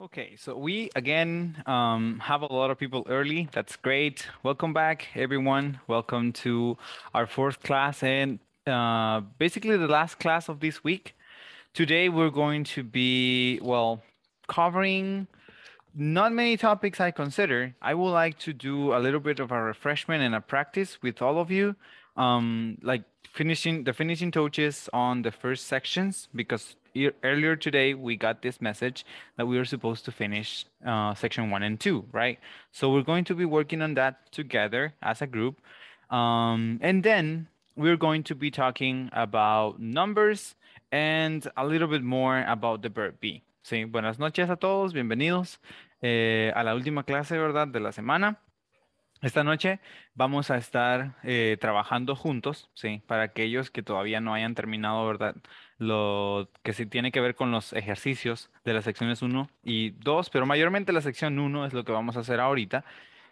Okay, so we again um, have a lot of people early. That's great. Welcome back, everyone. Welcome to our fourth class and uh, basically the last class of this week. Today we're going to be, well, covering not many topics I consider. I would like to do a little bit of a refreshment and a practice with all of you. Um, like finishing the finishing touches on the first sections because earlier today we got this message that we were supposed to finish uh, section one and two, right? So we're going to be working on that together as a group. Um, and then we're going to be talking about numbers and a little bit more about the verb be. Sí, buenas noches a todos, bienvenidos eh, a la última clase, ¿verdad? De la semana. Esta noche vamos a estar eh, trabajando juntos, ¿sí? Para aquellos que todavía no hayan terminado, ¿verdad? Lo que sí tiene que ver con los ejercicios de las secciones 1 y 2, pero mayormente la sección 1 es lo que vamos a hacer ahorita.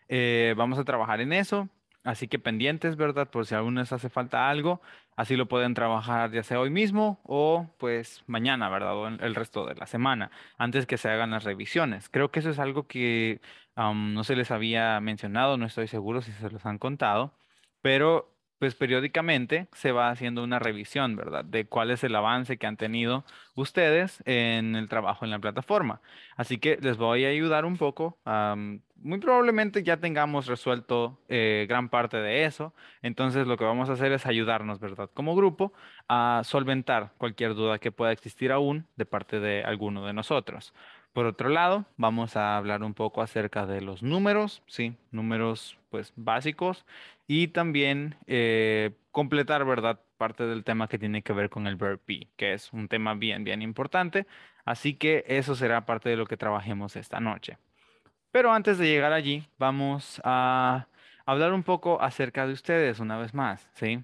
Eh, vamos a trabajar en eso. Así que pendientes, ¿verdad? Por si aún les hace falta algo, así lo pueden trabajar ya sea hoy mismo o pues mañana, ¿verdad? O el resto de la semana, antes que se hagan las revisiones. Creo que eso es algo que no se les había mencionado, no estoy seguro si se los han contado, pero pues periódicamente se va haciendo una revisión, ¿verdad? De cuál es el avance que han tenido ustedes en el trabajo en la plataforma. Así que les voy a ayudar un poco. muy probablemente ya tengamos resuelto eh, gran parte de eso. Entonces lo que vamos a hacer es ayudarnos, ¿verdad? Como grupo a solventar cualquier duda que pueda existir aún de parte de alguno de nosotros. Por otro lado, vamos a hablar un poco acerca de los números, sí, números pues básicos y también eh, completar, ¿verdad? Parte del tema que tiene que ver con el burpee, que es un tema bien, bien importante. Así que eso será parte de lo que trabajemos esta noche. Pero antes de llegar allí, vamos a hablar un poco acerca de ustedes una vez más, ¿sí?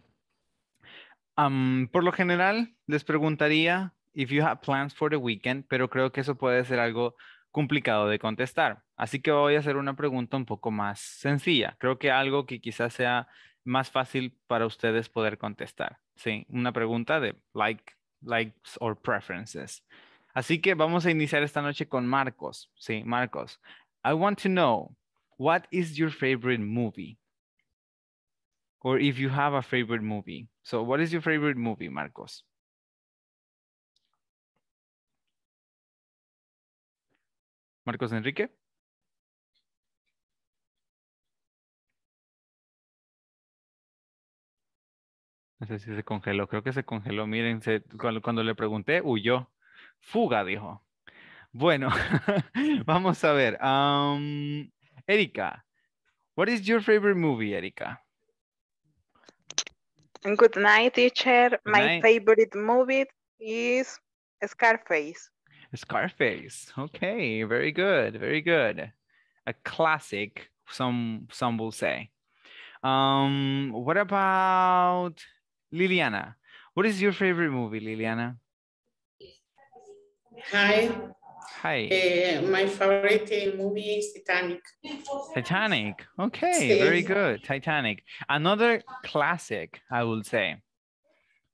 por lo general, les preguntaría if you have plans for the weekend, pero creo que eso puede ser algo complicado de contestar. Así que voy a hacer una pregunta un poco más sencilla. Creo que algo que quizás sea más fácil para ustedes poder contestar. Sí, una pregunta de like, likes or preferences. Así que vamos a iniciar esta noche con Marcos. Sí, Marcos. I want to know what is your favorite movie? Or if you have a favorite movie. So what is your favorite movie, Marcos? Marcos Enrique. No sé si se congeló, creo que se congeló. Miren, cuando, le pregunté, huyó. Fuga, dijo. Bueno, vamos a ver. Erika, what is your favorite movie, Erika? Good night, teacher. My favorite movie is Scarface. Scarface. Okay, very good, very good. A classic, some some will say. Um, what about Liliana? What is your favorite movie, Liliana? Hi. Hi. Uh, my favorite eh, movie is Titanic. Titanic. Okay, very good. Titanic. Another classic, I will say.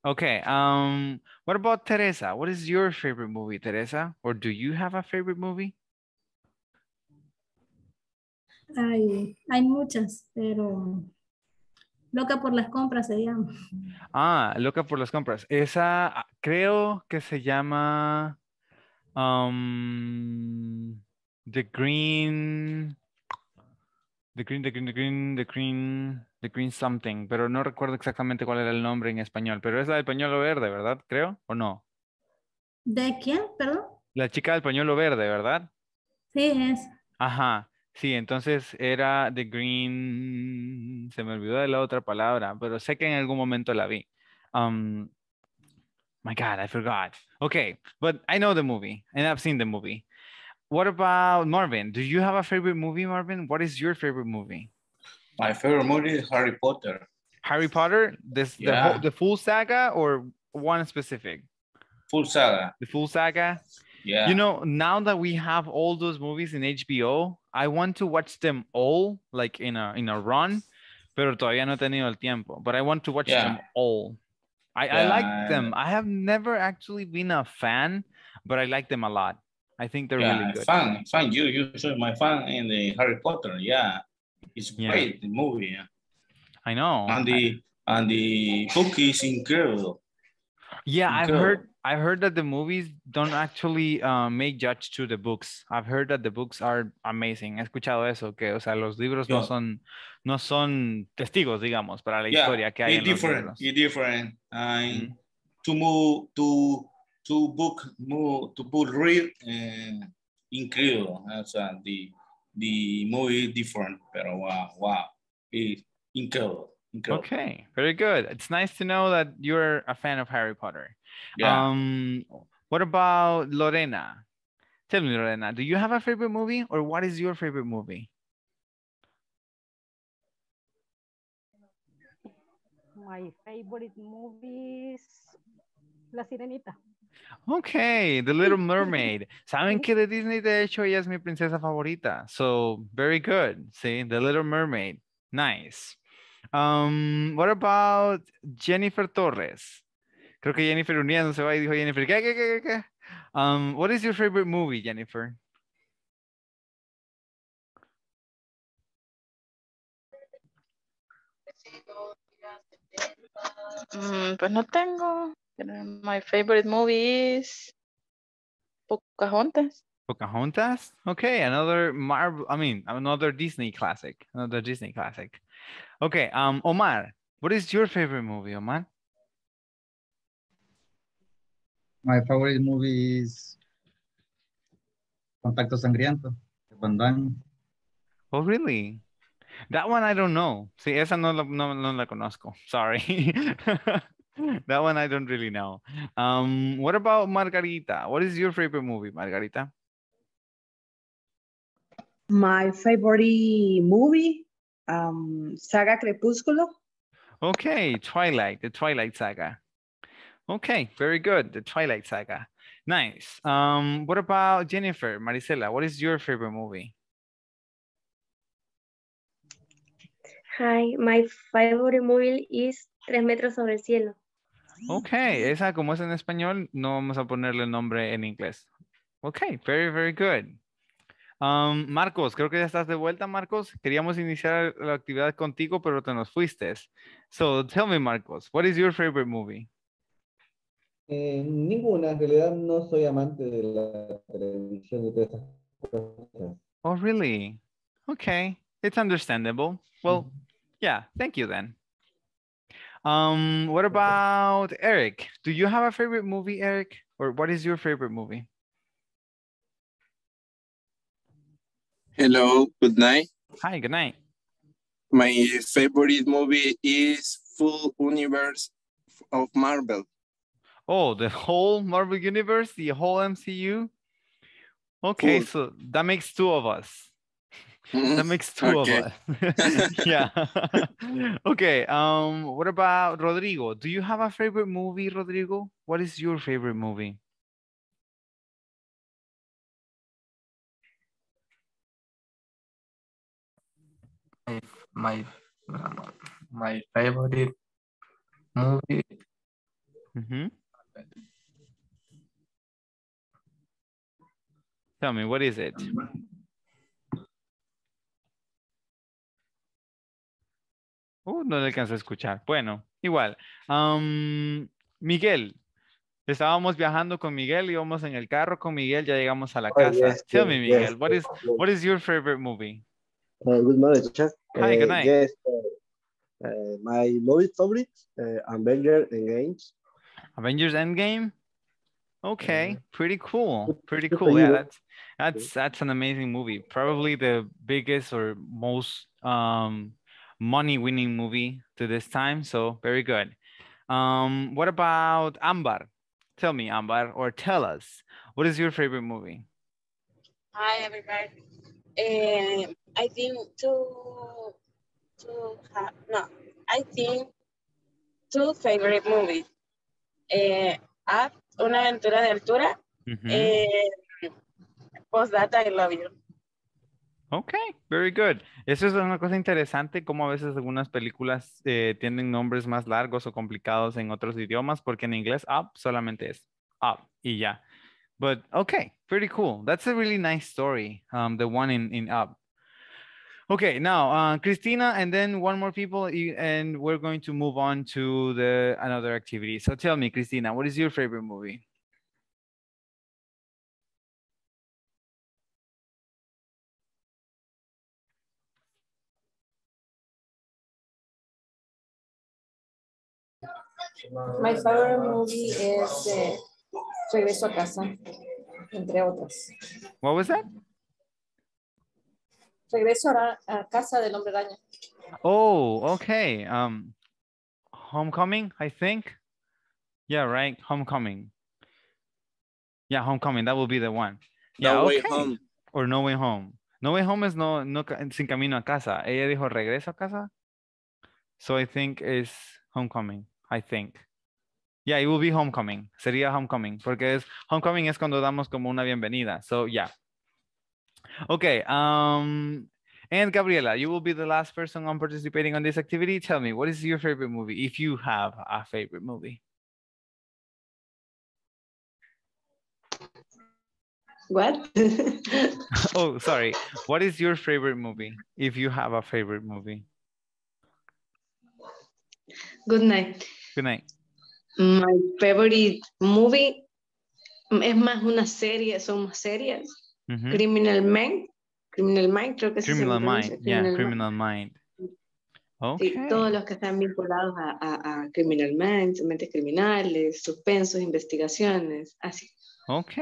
Okay. Um, what about Teresa? What is your favorite movie, Teresa? Or do you have a favorite movie? Hay, hay muchas, pero Loca por las compras se llama. Ah, Loca por las compras. Esa creo que se llama um, The Green. The Green, The Green, The Green, The Green. The Green Something, pero no recuerdo exactamente cuál era el nombre en español, pero es la del pañuelo verde, ¿verdad? Creo, ¿o no? ¿De quién, perdón? La chica del pañuelo verde, ¿verdad? Sí, es. Ajá, sí, entonces era The Green, se me olvidó de la otra palabra, pero sé que en algún momento la vi. Um, my God, I forgot. Okay, but I know the movie and I've seen the movie. What about Marvin? Do you have a favorite movie, Marvin? What is your favorite movie? My favorite movie is Harry Potter. Harry Potter, this yeah. the, whole, the full saga or one specific? Full saga. The full saga. Yeah. You know, now that we have all those movies in HBO, I want to watch them all, like in a in a run. Pero todavía no he tenido el tiempo. But I want to watch yeah. them all. I, yeah. I like them. I have never actually been a fan, but I like them a lot. I think they're yeah, really good. Fan, fan, you you should my fan in the Harry Potter. Yeah. It's yeah. great the movie. Yeah. I know. And the I... and the book is incredible. Yeah, I've heard i heard that the movies don't actually uh, make judge to the books. I've heard that the books are amazing. He escuchado eso, que o sea, los libros yeah. no son no son testigos, digamos, para la yeah. historia que hay it's en different, los libros. It's different. And mm -hmm. to move to to book move to book read uh, eh, incredible. That's uh, the the movie different, pero wow, wow, it's incredible. incredible. Okay, very good. It's nice to know that you're a fan of Harry Potter. Yeah. Um, what about Lorena? Tell me, Lorena, do you have a favorite movie or what is your favorite movie? My favorite movie is La Sirenita. Ok, The Little Mermaid. Saben que de Disney, de hecho, ella es mi princesa favorita. So, very good. See, The Little Mermaid. Nice. Um, what about Jennifer Torres? Creo que Jennifer Unión no se va y dijo Jennifer, ¿qué, qué, qué, qué? Um, what is your favorite movie, Jennifer? Mm, pues no tengo. My favorite movie is Pocahontas. Pocahontas. Okay, another Marvel. I mean, another Disney classic. Another Disney classic. Okay, um, Omar, what is your favorite movie, Omar? My favorite movie is Contacto Sangriento, Van Damme. Oh, really? That one I don't know. Sí, esa no, no, no la conozco. Sorry. that one I don't really know. Um, what about Margarita? What is your favorite movie, Margarita? My favorite movie, um, Saga Crepúsculo. Okay, Twilight, the Twilight Saga. Okay, very good, the Twilight Saga. Nice. Um, what about Jennifer, Maricela? What is your favorite movie? Hi, my favorite movie is Tres Metros Sobre el Cielo. Ok, esa como es en español, no vamos a ponerle el nombre en inglés. Ok, very, very good. Um, Marcos, creo que ya estás de vuelta, Marcos. Queríamos iniciar la actividad contigo, pero te nos fuiste. So, tell me, Marcos, what is your favorite movie? Eh, ninguna, en realidad no soy amante de la televisión de cosas. Oh, really? Okay, it's understandable. Well, yeah, thank you then. Um, what about Eric? Do you have a favorite movie, Eric? Or what is your favorite movie? Hello, good night. Hi, good night. My favorite movie is Full Universe of Marvel. Oh, the whole Marvel Universe, the whole MCU? Okay, cool. so that makes two of us. Mm-hmm. that makes two of us. yeah. okay. Um, what about Rodrigo? Do you have a favorite movie, Rodrigo? What is your favorite movie? My my favorite movie. Mm-hmm. Tell me, what is it? Uh, no le alcanzó a escuchar. Bueno, igual. Miguel, estábamos viajando con Miguel, íbamos en el carro con Miguel, ya llegamos a la casa. Tell me, Miguel, what is what is your favorite movie? Uh, good morning, película Hi, good eh, night. Uh, my movie favorite, Avengers Endgame. Avengers Endgame. Okay, mm-hmm. pretty cool. Pretty cool. Yeah, that's that's that's an amazing movie. Probably the biggest or most um, money winning movie to this time. So very good. Um, what about Ambar? Tell me, Ambar, or tell us, what is your favorite movie? Hi, everybody. Um, I think two, two, have, no, I think two favorite movies. Eh, Una Aventura de Altura. Mm -hmm. post that, I love you. Ok, very good. Eso es una cosa interesante, como a veces algunas películas eh, tienen nombres más largos o complicados en otros idiomas, porque en inglés up solamente es up y ya. But okay, pretty cool. That's a really nice story, um, the one in, in up. Okay, now uh, Christina, and then one more people, and we're going to move on to the another activity. So tell me, Christina, what is your favorite movie? My favorite movie es eh, Regreso a casa, entre otras. What was that? Regreso a, casa del hombre Oh, okay. Um, homecoming, I think. Yeah, right. Homecoming. Yeah, homecoming. That will be the one. Yeah, no way home. Or no way home. No way home no, no sin camino a casa. Ella dijo regreso a casa. So I think it's homecoming. I think. Yeah, it will be homecoming. Sería homecoming, porque es, homecoming es cuando damos como una bienvenida. So, yeah. Okay. Um, and Gabriela, you will be the last person on participating on this activity. Tell me, what is your favorite movie, if you have a favorite movie? What? oh, sorry. What is your favorite movie, if you have a favorite movie? Good night. Good night. My favorite movie es más una serie, son más series. Criminal Mind. Criminal Mind, creo que Criminal Mind, yeah, Criminal, Mind. Oh. todos los que están vinculados a, a, Criminal Mind, mentes criminales, suspensos, investigaciones, así. Ok,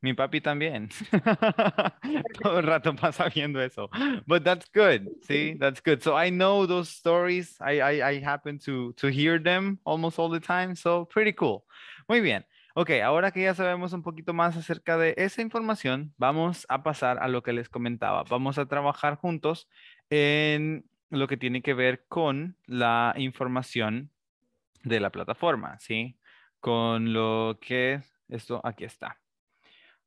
mi papi también. Todo el rato pasa viendo eso. But that's good. sí, that's good. So I know those stories. I, I, I happen to, to hear them almost all the time. So pretty cool. Muy bien. Ok, ahora que ya sabemos un poquito más acerca de esa información, vamos a pasar a lo que les comentaba. Vamos a trabajar juntos en lo que tiene que ver con la información de la plataforma, ¿sí? Con lo que esto aquí está.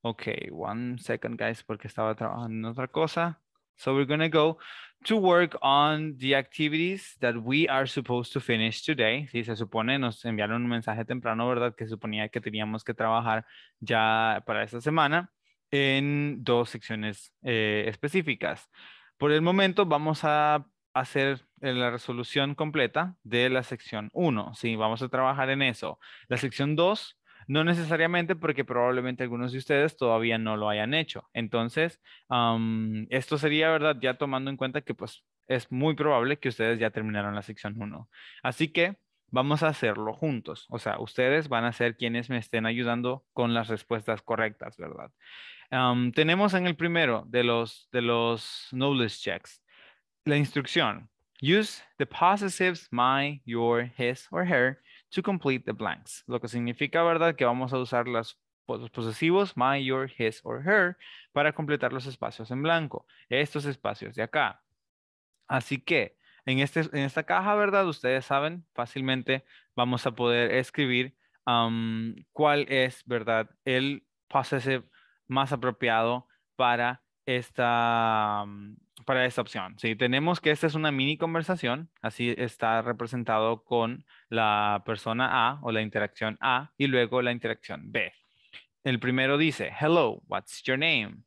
Ok, one second, guys, porque estaba trabajando en otra cosa. So we're going to go to work on the activities that we are supposed to finish today. Sí, se supone, nos enviaron un mensaje temprano, ¿verdad? Que suponía que teníamos que trabajar ya para esta semana en dos secciones eh, específicas. Por el momento vamos a hacer eh, la resolución completa de la sección 1. Sí, vamos a trabajar en eso. La sección 2 no necesariamente porque probablemente algunos de ustedes todavía no lo hayan hecho. Entonces, esto sería, ¿verdad? Ya tomando en cuenta que pues es muy probable que ustedes ya terminaron la sección 1. Así que vamos a hacerlo juntos. O sea, ustedes van a ser quienes me estén ayudando con las respuestas correctas, ¿verdad? tenemos en el primero de los, de los knowledge checks la instrucción. Use the possessives my, your, his, or her to complete the blanks. Lo que significa, ¿verdad? Que vamos a usar pues, los posesivos my, your, his or her para completar los espacios en blanco. Estos espacios de acá. Así que en, este, en esta caja, ¿verdad? Ustedes saben, fácilmente vamos a poder escribir um, cuál es, ¿verdad? El possessive más apropiado para esta, um, para esta opción. Si tenemos que esta es una mini conversación, así está representado con la persona A o la interacción A y luego la interacción B. El primero dice, hello, what's your name?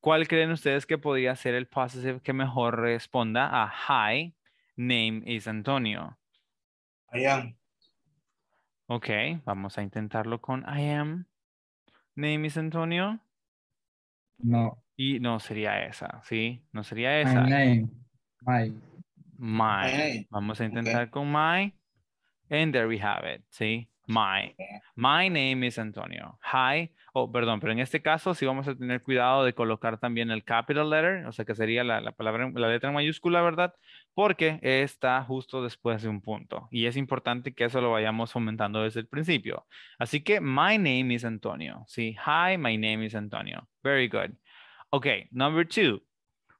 ¿Cuál creen ustedes que podría ser el positive que mejor responda a hi, name is Antonio? I am. Ok, vamos a intentarlo con I am. Name is Antonio. No. Y no sería esa, ¿sí? No sería esa. My name. My. My. Vamos a intentar con my. And there we have it, ¿sí? My. My name is Antonio. Hi. Oh, perdón, pero en este caso sí vamos a tener cuidado de colocar también el capital letter, o sea que sería la, la palabra, la letra mayúscula, ¿verdad? Porque está justo después de un punto. Y es importante que eso lo vayamos fomentando desde el principio. Así que, my name is Antonio. Sí, hi, my name is Antonio. Very good. Okay, number two.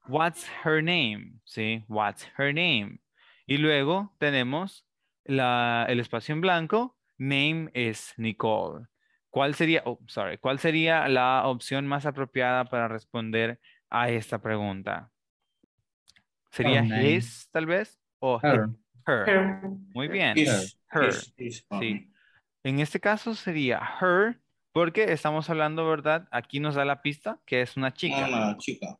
What's her name? ¿Sí? What's her name? Y luego tenemos la, el espacio en blanco. Name is Nicole. ¿Cuál sería, oh, sorry, ¿Cuál sería la opción más apropiada para responder a esta pregunta? ¿Sería oh, his, tal vez? ¿O her? her. Muy bien. her. sí. En este caso sería her porque estamos hablando, ¿verdad? Aquí nos da la pista que es una chica. Ah, chica.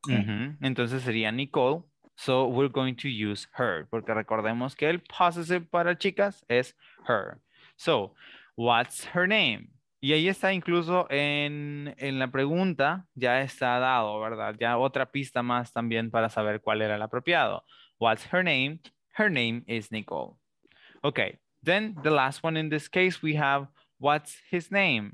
Entonces sería Nicole. So we're going to use her. Porque recordemos que el possessive para chicas es her. So, what's her name? Y ahí está incluso en, en la pregunta, ya está dado, ¿verdad? Ya otra pista más también para saber cuál era el apropiado. What's her name? Her name is Nicole. Okay, then the last one in this case, we have what's his name?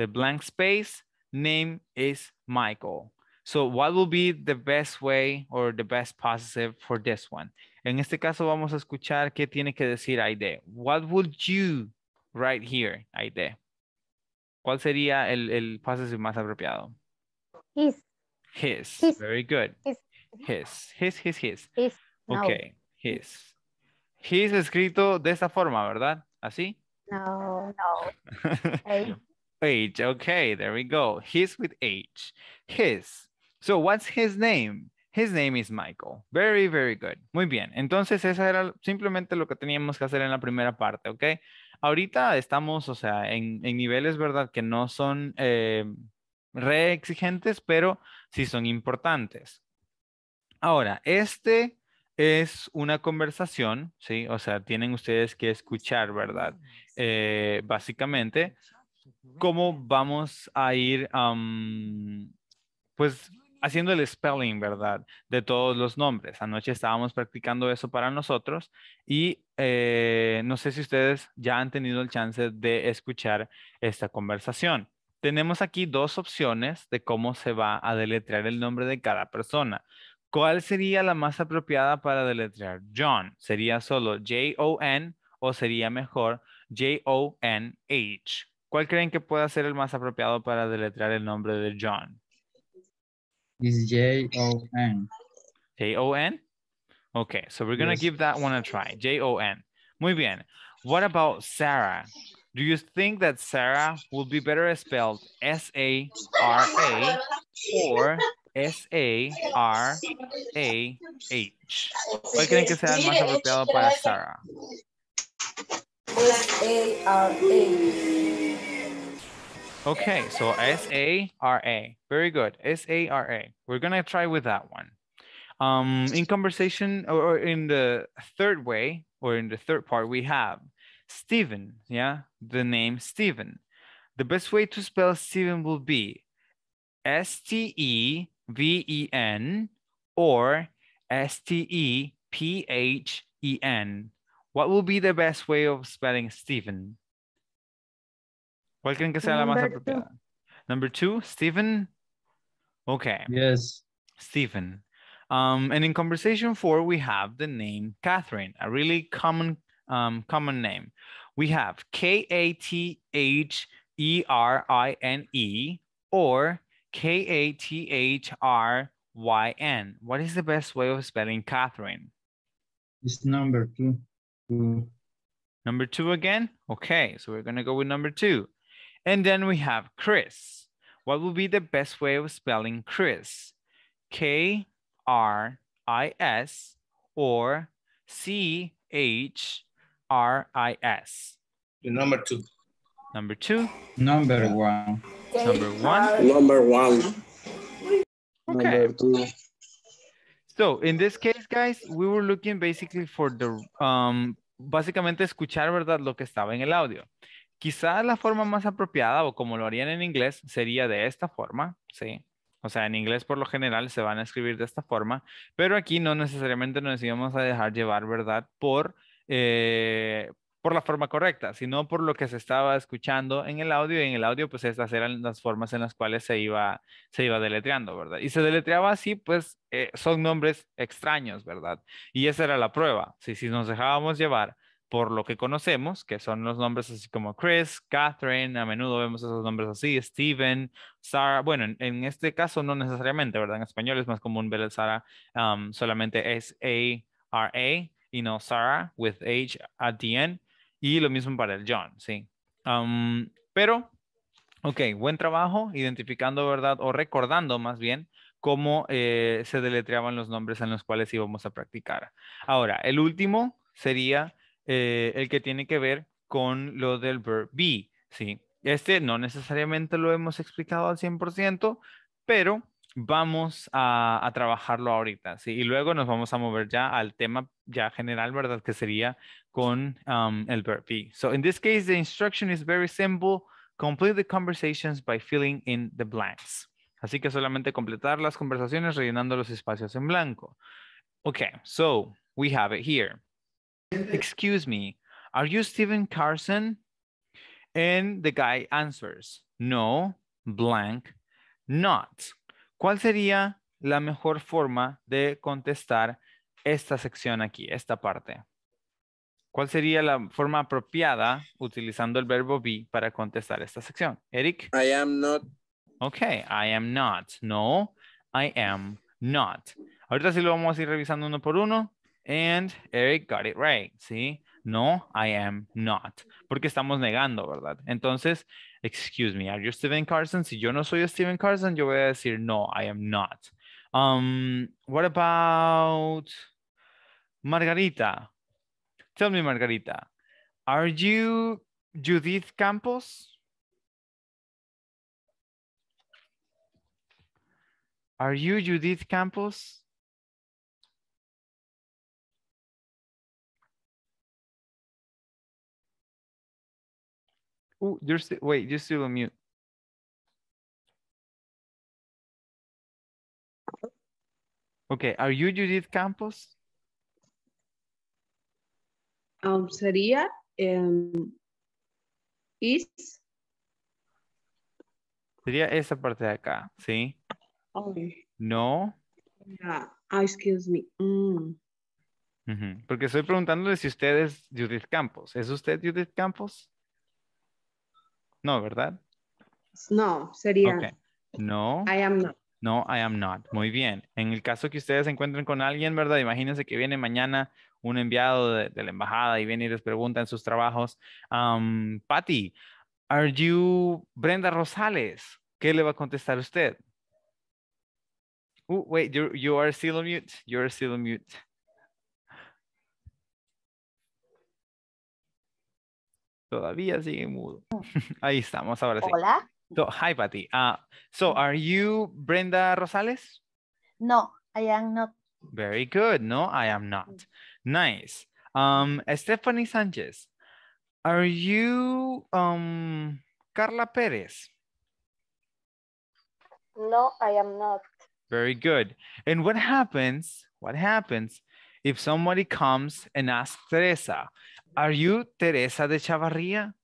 the blank space, name is Michael. So what will be the best way or the best positive for this one? En este caso vamos a escuchar qué tiene que decir Aide. What would you write here, Aide? ¿Cuál sería el, el más apropiado? His. His. Very good. His. His. His, his, his. his. His. escrito de esta forma, ¿verdad? ¿Así? No, no. H. Okay, there we go. His with H. His. So what's his name? His name is Michael. Very, very good. Muy bien. Entonces, eso era simplemente lo que teníamos que hacer en la primera parte, ¿ok? Ahorita estamos, o sea, en, niveles, ¿verdad? Que no son eh, re exigentes, pero sí son importantes. Ahora, este es una conversación, ¿sí? O sea, tienen ustedes que escuchar, ¿verdad? Eh, básicamente, cómo vamos a ir, pues, haciendo el spelling, ¿verdad? De todos los nombres. Anoche estábamos practicando eso para nosotros y eh, no sé si ustedes ya han tenido el chance de escuchar esta conversación. Tenemos aquí dos opciones de cómo se va a deletrear el nombre de cada persona. ¿Cuál sería la más apropiada para deletrear? John. ¿Sería solo J-O-N o sería mejor J-O-N-H? ¿Cuál creen que pueda ser el más apropiado para deletrear el nombre de John? J-O-N. J-O-N? Okay, so we're going to give that one a try. J-O-N. Muy bien. What about Sarah? Do you think that Sarah will be better spelled S-A-R-A or S-A-R-A-H? ¿Cuál creen que sea el más apropiado para Sarah? S-A-R-A. Okay, so S-A-R-A. Very good, S-A-R-A. We're gonna try with that one. Um, in conversation or, or in the third way or in the third part, we have Stephen, yeah, the name Stephen. The best way to spell Stephen will be S-T-E-V-E-N or S-T-E-P-H-E-N. What will be the best way of spelling Stephen? ¿Cuál creen que sea Number la más apropiada? Two. Number two, Stephen. Okay. Yes. Stephen. Um, and in conversation four, we have the name Catherine, a really common, um, common name. We have K A T H E R I N E or K A T H R Y N. What is the best way of spelling Catherine? It's number two. two. Number two again? Okay, so we're going to go with number two. And then we have Chris. What would be the best way of spelling Chris? K-R-I-S or C-H-R-I-S? The number two. Number two. Number one. Number one. Number one. Okay. Number so in this case, guys, we were looking basically for the, um, básicamente escuchar, ¿verdad? Lo que estaba en el audio. Quizás la forma más apropiada o como lo harían en inglés sería de esta forma, ¿sí? O sea, en inglés por lo general se van a escribir de esta forma, pero aquí no necesariamente nos íbamos a dejar llevar, ¿verdad? Por, eh, por la forma correcta, sino por lo que se estaba escuchando en el audio y en el audio pues estas eran las formas en las cuales se iba, se iba deletreando, ¿verdad? Y se deletreaba así, pues eh, son nombres extraños, ¿verdad? Y esa era la prueba, si, si nos dejábamos llevar por lo que conocemos, que son los nombres así como Chris, Catherine, a menudo vemos esos nombres así, Steven, Sarah, bueno, en, este caso no necesariamente, ¿verdad? En español es más común ver el Sarah, um, solamente es A-R-A y no Sarah with H at the end, y lo mismo para el John, ¿sí? Um, pero, ok, buen trabajo identificando, ¿verdad? O recordando más bien cómo eh, se deletreaban los nombres en los cuales íbamos a practicar. Ahora, el último sería eh, el que tiene que ver con lo del verb be, ¿sí? Este no necesariamente lo hemos explicado al 100%, pero vamos a, trabajarlo ahorita, Y luego nos vamos a mover ya al tema ya general, ¿verdad? Que sería con um, el verb be. So in this case, the instruction is very simple. Complete the conversations by filling in the blanks. Así que solamente completar las conversaciones rellenando los espacios en blanco. Okay, so we have it here excuse me, are you Steven Carson? And the guy answers, no, blank, not. ¿Cuál sería la mejor forma de contestar esta sección aquí, esta parte? ¿Cuál sería la forma apropiada utilizando el verbo be para contestar esta sección? Eric. I am not. Okay, I am not. No, I am not. Ahorita sí lo vamos a ir revisando uno por uno. And Eric got it right, ¿sí? No, I am not. Porque estamos negando, ¿verdad? Entonces, excuse me, are you Steven Carson? Si yo no soy Steven Carson, yo voy a decir, no, I am not. Um, what about Margarita? Tell me, Margarita, are you Judith Campos? Are you Judith Campos? Oh, you're wait, you're still on mute. Okay, are you Judith Campos? Um, sería em, is. Sería esa parte de acá, ¿sí? No. Ah, ah, excuse me. Mm. Porque estoy preguntándole si usted es Judith Campos. ¿Es usted Judith Campos? No, ¿verdad? No, sería. No. I am not. No, I am not. Muy bien. En el caso que ustedes se encuentren con alguien, ¿verdad? Imagínense que viene mañana un enviado de, la embajada y viene y les pregunta en sus trabajos, um, Patty, ¿are you Brenda Rosales? ¿Qué le va a contestar usted? Uh, wait, you, you are still mute. You are still mute. Todavía sigue mudo. Oh. Ahí estamos, ahora Hola. So, hi, Patty. Ah, so, are you Brenda Rosales? No, I am not. Very good. No, I am not. Mm. Nice. Um, Stephanie Sanchez, are you um, Carla Perez? No, I am not. Very good. And what happens, what happens if somebody comes and asks Teresa, Are you Teresa de Chavarría?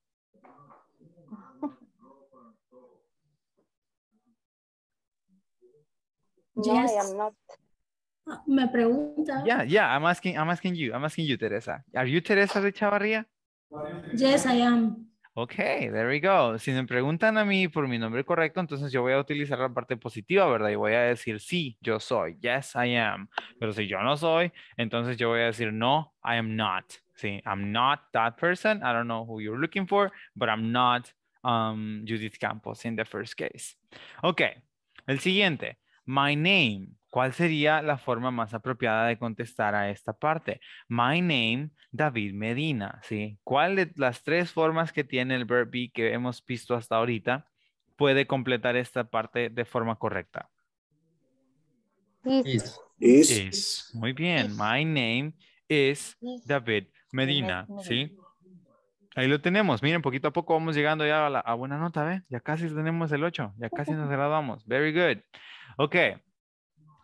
Yes. No, I am not. Me pregunta. Yeah, yeah, I'm asking, I'm you, I'm asking you, Teresa. Are you Teresa de Chavarría? Yes, I am. Ok, there we go. Si me preguntan a mí por mi nombre correcto, entonces yo voy a utilizar la parte positiva, ¿verdad? Y voy a decir sí, yo soy. Yes, I am. Pero si yo no soy, entonces yo voy a decir no, I am not. Sí, I'm not that person. I don't know who you're looking for, but I'm not um, Judith Campos in the first case. Ok, el siguiente, my name. ¿Cuál sería la forma más apropiada de contestar a esta parte? My name, David Medina, ¿sí? ¿Cuál de las tres formas que tiene el verb be que hemos visto hasta ahorita puede completar esta parte de forma correcta? Is. Muy bien. My name is David Medina, ¿sí? Ahí lo tenemos. Miren, poquito a poco vamos llegando ya a, la, buena nota, ¿ve? Ya casi tenemos el 8. Ya casi nos graduamos. Very good. Okay.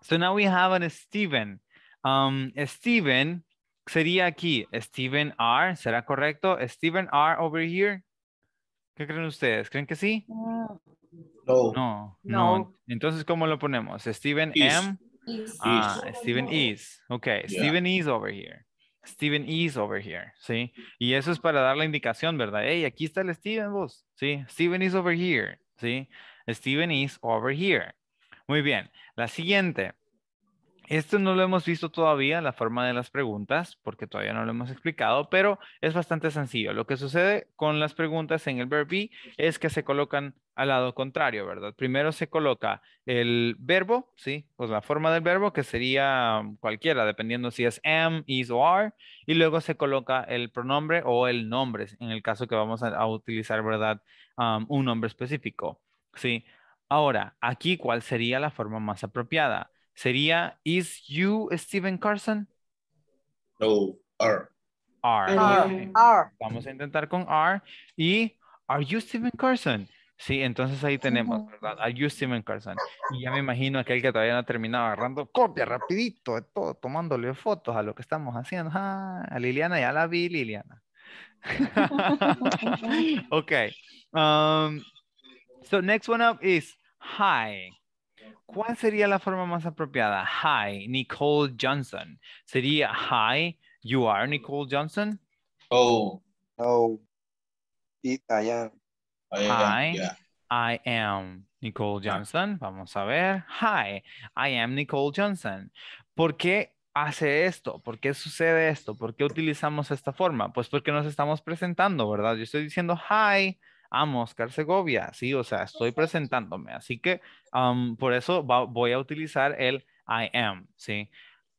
So now we have an Steven. Um, Steven sería aquí. Steven R. ¿Será correcto? Steven R over here. ¿Qué creen ustedes? ¿Creen que sí? No. No. no. Entonces, ¿cómo lo ponemos? Steven M. Ah, Steven is. Okay. Steven is over here. Steven is over here, ¿sí? Y eso es para dar la indicación, ¿verdad? Hey, aquí está el Steven, vos, ¿sí? Steven is over here, ¿sí? Steven is over here. Muy bien. La siguiente. Esto no lo hemos visto todavía, la forma de las preguntas, porque todavía no lo hemos explicado, pero es bastante sencillo. Lo que sucede con las preguntas en el verb be es que se colocan al lado contrario, ¿verdad? Primero se coloca el verbo, ¿sí? Pues la forma del verbo, que sería um, cualquiera, dependiendo si es am, is o are, y luego se coloca el pronombre o el nombre, en el caso que vamos a, utilizar, ¿verdad? Um, un nombre específico, ¿sí? Ahora, aquí, ¿cuál sería la forma más apropiada? sería Is you Steven Carson? No, R. R. R. Vamos a intentar con R. Y Are you Steven Carson? Sí, entonces ahí tenemos, ¿verdad? Are you Steven Carson? Y ya me imagino aquel que todavía no ha terminado agarrando copia rapidito de todo, tomándole fotos a lo que estamos haciendo. Ah, a Liliana ya la vi, Liliana. ok. Um, so next one up is hi. ¿Cuál sería la forma más apropiada? Hi, Nicole Johnson. ¿Sería hi, you are Nicole Johnson? Oh. Oh. I am. hi, I am Nicole Johnson. Vamos a ver. Hi, I am Nicole Johnson. ¿Por qué hace esto? ¿Por qué sucede esto? ¿Por qué utilizamos esta forma? Pues porque nos estamos presentando, ¿verdad? Yo estoy diciendo hi amo Oscar Segovia, sí, o sea, estoy presentándome, así que por eso voy a utilizar el I am, sí.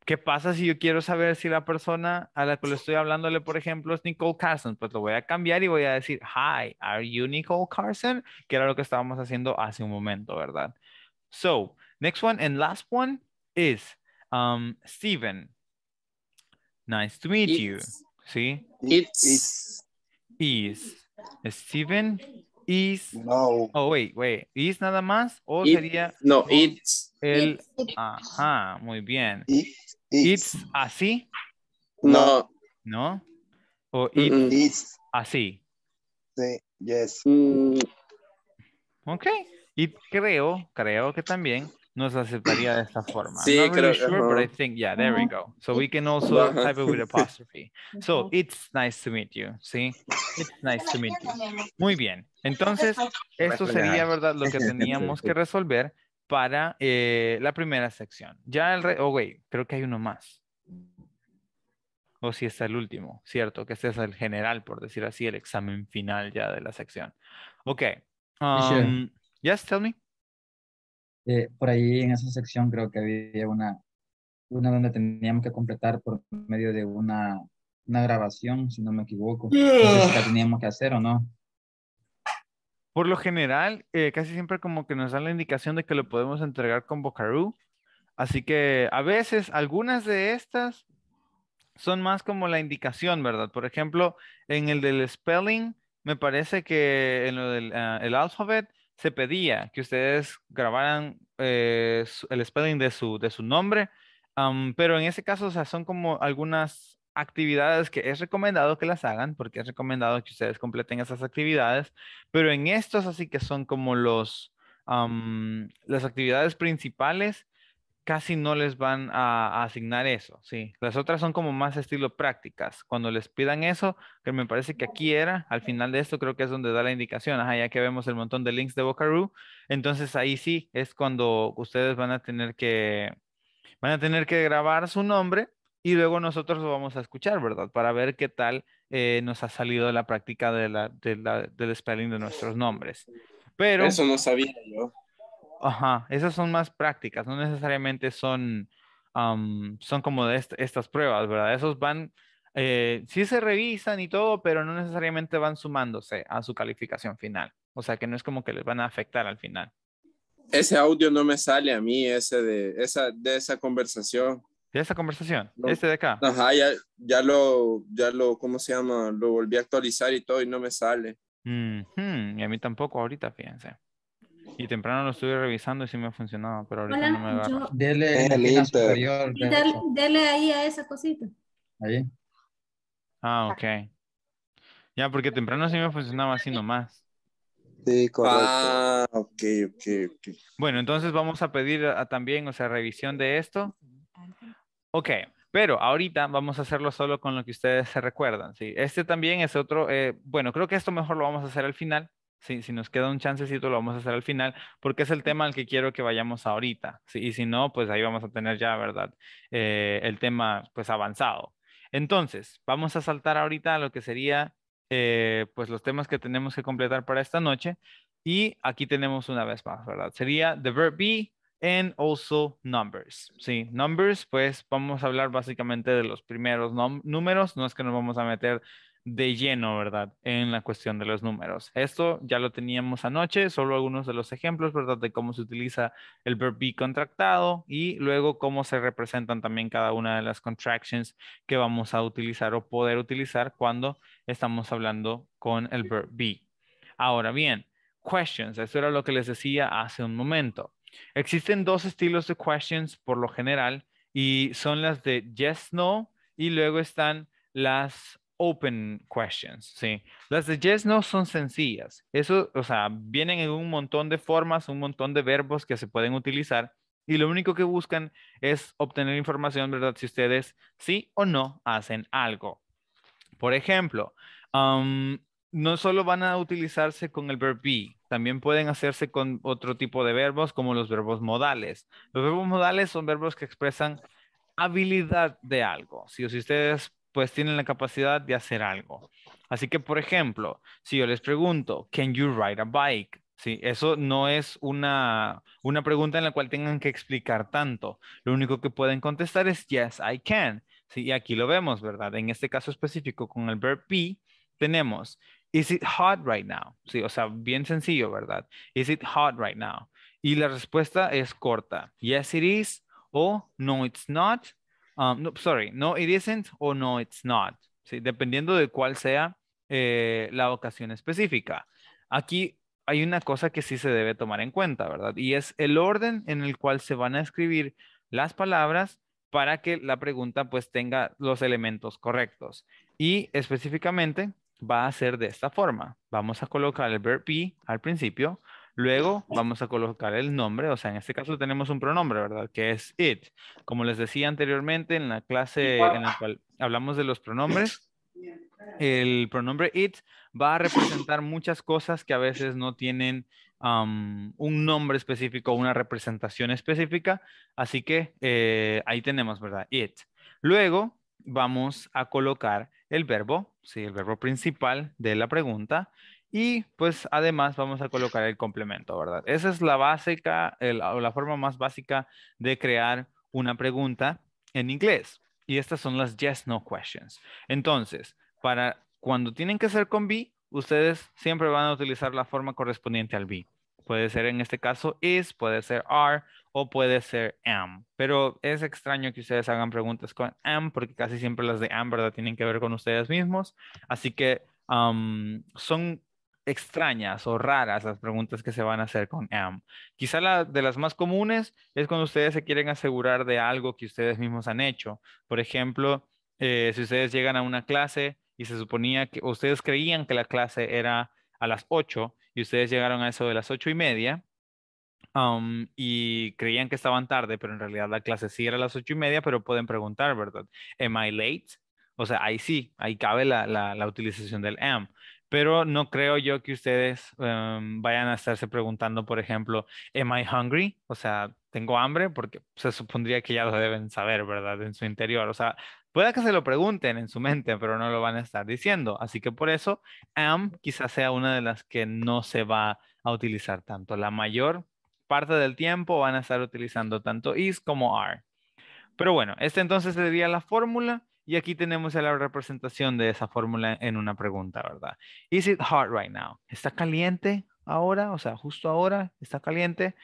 ¿Qué pasa si yo quiero saber si la persona a la que le estoy hablándole, por ejemplo, es Nicole Carson? Pues lo voy a cambiar y voy a decir, hi, are you Nicole Carson? Que era lo que estábamos haciendo hace un momento, ¿verdad? So, next one and last one is um, Steven. Nice to meet you. ¿Sí? It's. Is. Steven is. No. Oh, wait, wait. ¿Is nada más? ¿O sería.? No, it's. El, ajá, muy bien. it's. así? No. ¿No? ¿O it's así? Sí, yes. Okay. Mm. Ok. Y creo, creo que también nos aceptaría de esta forma. Sí, creo, que sí. -huh. but I think yeah, there we go. So we can also type it with apostrophe. So it's nice to meet you, sí. It's nice to meet you. Muy bien. Entonces esto sería verdad lo que teníamos que resolver para eh, la primera sección. Ya el re oh wait, creo que hay uno más. O si es el último, cierto, que este es el general, por decir así, el examen final ya de la sección. Ok. Um, yes, tell me. Eh, por ahí en esa sección creo que había una, una donde teníamos que completar por medio de una, una grabación, si no me equivoco. si la teníamos que hacer o no. Por lo general, eh, casi siempre como que nos dan la indicación de que lo podemos entregar con Bocarú. Así que a veces algunas de estas son más como la indicación, ¿verdad? Por ejemplo, en el del spelling, me parece que en lo del ah, el alphabet, se pedía que ustedes grabaran eh, el spelling de su, de su nombre, pero en ese caso o sea, son como algunas actividades que es recomendado que las hagan, porque es recomendado que ustedes completen esas actividades, pero en estos así que son como los, las actividades principales casi no les van a, asignar eso, sí. Las otras son como más estilo prácticas. Cuando les pidan eso, que me parece que aquí era, al final de esto creo que es donde da la indicación, ajá, ya que vemos el montón de links de Bocaroo, entonces ahí sí es cuando ustedes van a tener que, van a tener que grabar su nombre y luego nosotros lo vamos a escuchar, ¿verdad? Para ver qué tal eh, nos ha salido la práctica de la, de del spelling de nuestros nombres. Pero... Eso no sabía yo. Ajá, esas son más prácticas, no necesariamente son, son como de estas pruebas, ¿verdad? Esos van, eh, sí se revisan y todo, pero no necesariamente van sumándose a su calificación final. O sea que no es como que les van a afectar al final. Ese audio no me sale a mí, ese de esa, de esa conversación. ¿De esa conversación? ¿Este de acá? Ajá, ya, ya, lo, ya lo, ¿cómo se llama? Lo volví a actualizar y todo y no me sale. Y a mí tampoco ahorita, fíjense. Y temprano lo estuve revisando y sí me ha funcionado. pero ahorita no me va. Dele, dele, ahí a esa cosita. Ahí. Ah, ok. Ya, porque temprano sí me funcionaba así nomás. Sí, correcto. Ah, ok, ok, ok. Bueno, entonces vamos a pedir también, o sea, revisión de esto. Ok, pero ahorita vamos a hacerlo solo con lo que ustedes se recuerdan, ¿sí? Este también es otro, eh, bueno, creo que esto mejor lo vamos a hacer al final, si nos queda un chancecito lo vamos a hacer al final, porque es el tema al que quiero que vayamos ahorita. Sí, y si no, pues ahí vamos a tener ya, ¿verdad? Eh, el tema pues avanzado. Entonces, vamos a saltar ahorita a lo que sería eh, pues los temas que tenemos que completar para esta noche. Y aquí tenemos una vez más, ¿verdad? Sería the verb be and also numbers. Sí, numbers, pues vamos a hablar básicamente de los primeros números. No es que nos vamos a meter de lleno, ¿verdad? En la cuestión de los números. Esto ya lo teníamos anoche, solo algunos de los ejemplos, ¿verdad? De cómo se utiliza el verb be contractado y luego cómo se representan también cada una de las contractions que vamos a utilizar o poder utilizar cuando estamos hablando con el verb be. Ahora bien, questions, eso era lo que les decía hace un momento. Existen dos estilos de questions por lo general y son las de yes, no y luego están las open questions, ¿sí? Las de yes, no son sencillas. Eso, o sea, vienen en un montón de formas, un montón de verbos que se pueden utilizar y lo único que buscan es obtener información, ¿verdad? Si ustedes sí o no hacen algo. Por ejemplo, no solo van a utilizarse con el verb be, también pueden hacerse con otro tipo de verbos como los verbos modales. Los verbos modales son verbos que expresan habilidad de algo. si ustedes pues tienen la capacidad de hacer algo. Así que, por ejemplo, si yo les pregunto, ¿can you ride a bike? Sí, eso no es una, pregunta en la cual tengan que explicar tanto. Lo único que pueden contestar es yes, I can. Sí, y aquí lo vemos, ¿verdad? En este caso específico con el verb be, tenemos is it hot right now? Sí, o sea, bien sencillo, ¿verdad? Is it hot right now? Y la respuesta es corta. Yes, it is o no, it's not Ah, no, sorry, no, it isn't o no, it's not. ¿sí? Dependiendo de cuál sea eh, la ocasión específica. Aquí hay una cosa que sí se debe tomar en cuenta, ¿verdad? Y es el orden en el cual se van a escribir las palabras para que la pregunta pues tenga los elementos correctos. Y específicamente va a ser de esta forma. Vamos a colocar el verb be al principio, Luego vamos a colocar el nombre, o sea, en este caso tenemos un pronombre, ¿verdad? Que es it. Como les decía anteriormente en la clase en la cual hablamos de los pronombres, el pronombre it va a representar muchas cosas que a veces no tienen un nombre específico, o una representación específica. Así que eh, ahí tenemos, ¿verdad? It. Luego vamos a colocar el verbo, sí, el verbo principal de la pregunta. Y pues además vamos a colocar el complemento, ¿verdad? Esa es la básica, la forma más básica de crear una pregunta en inglés. Y estas son las yes, no questions. Entonces, para cuando tienen que ser con be, ustedes siempre van a utilizar la forma correspondiente al be. Puede ser en este caso is, puede ser are o puede ser am. Pero es extraño que ustedes hagan preguntas con am porque casi siempre las de am, ¿verdad? Tienen que ver con ustedes mismos. Así que son extrañas o raras las preguntas que se van a hacer con am. Quizá la de las más comunes es cuando ustedes se quieren asegurar de algo que ustedes mismos han hecho. Por ejemplo, eh, si ustedes llegan a una clase y se suponía que ustedes creían que la clase era a las 8 y ustedes llegaron a eso de las ocho y media y creían que estaban tarde, pero en realidad la clase sí era a las ocho y media, pero pueden preguntar, ¿verdad? ¿Am I late? O sea, ahí sí, ahí cabe la, la utilización del am pero no creo yo que ustedes em, vayan a estarse preguntando, por ejemplo, ¿am I hungry? O sea, ¿tengo hambre? Porque se supondría que ya lo deben saber, ¿verdad? En su interior. O sea, pueda que se lo pregunten en su mente, pero no lo van a estar diciendo. Así que por eso, am quizás sea una de las que no se va a utilizar tanto. La mayor parte del tiempo van a estar utilizando tanto is como are. Pero bueno, este entonces sería la fórmula. Y aquí tenemos la representación de esa fórmula en una pregunta, ¿verdad? Is it hot right now? ¿Está caliente ahora? O sea, justo ahora, ¿está caliente?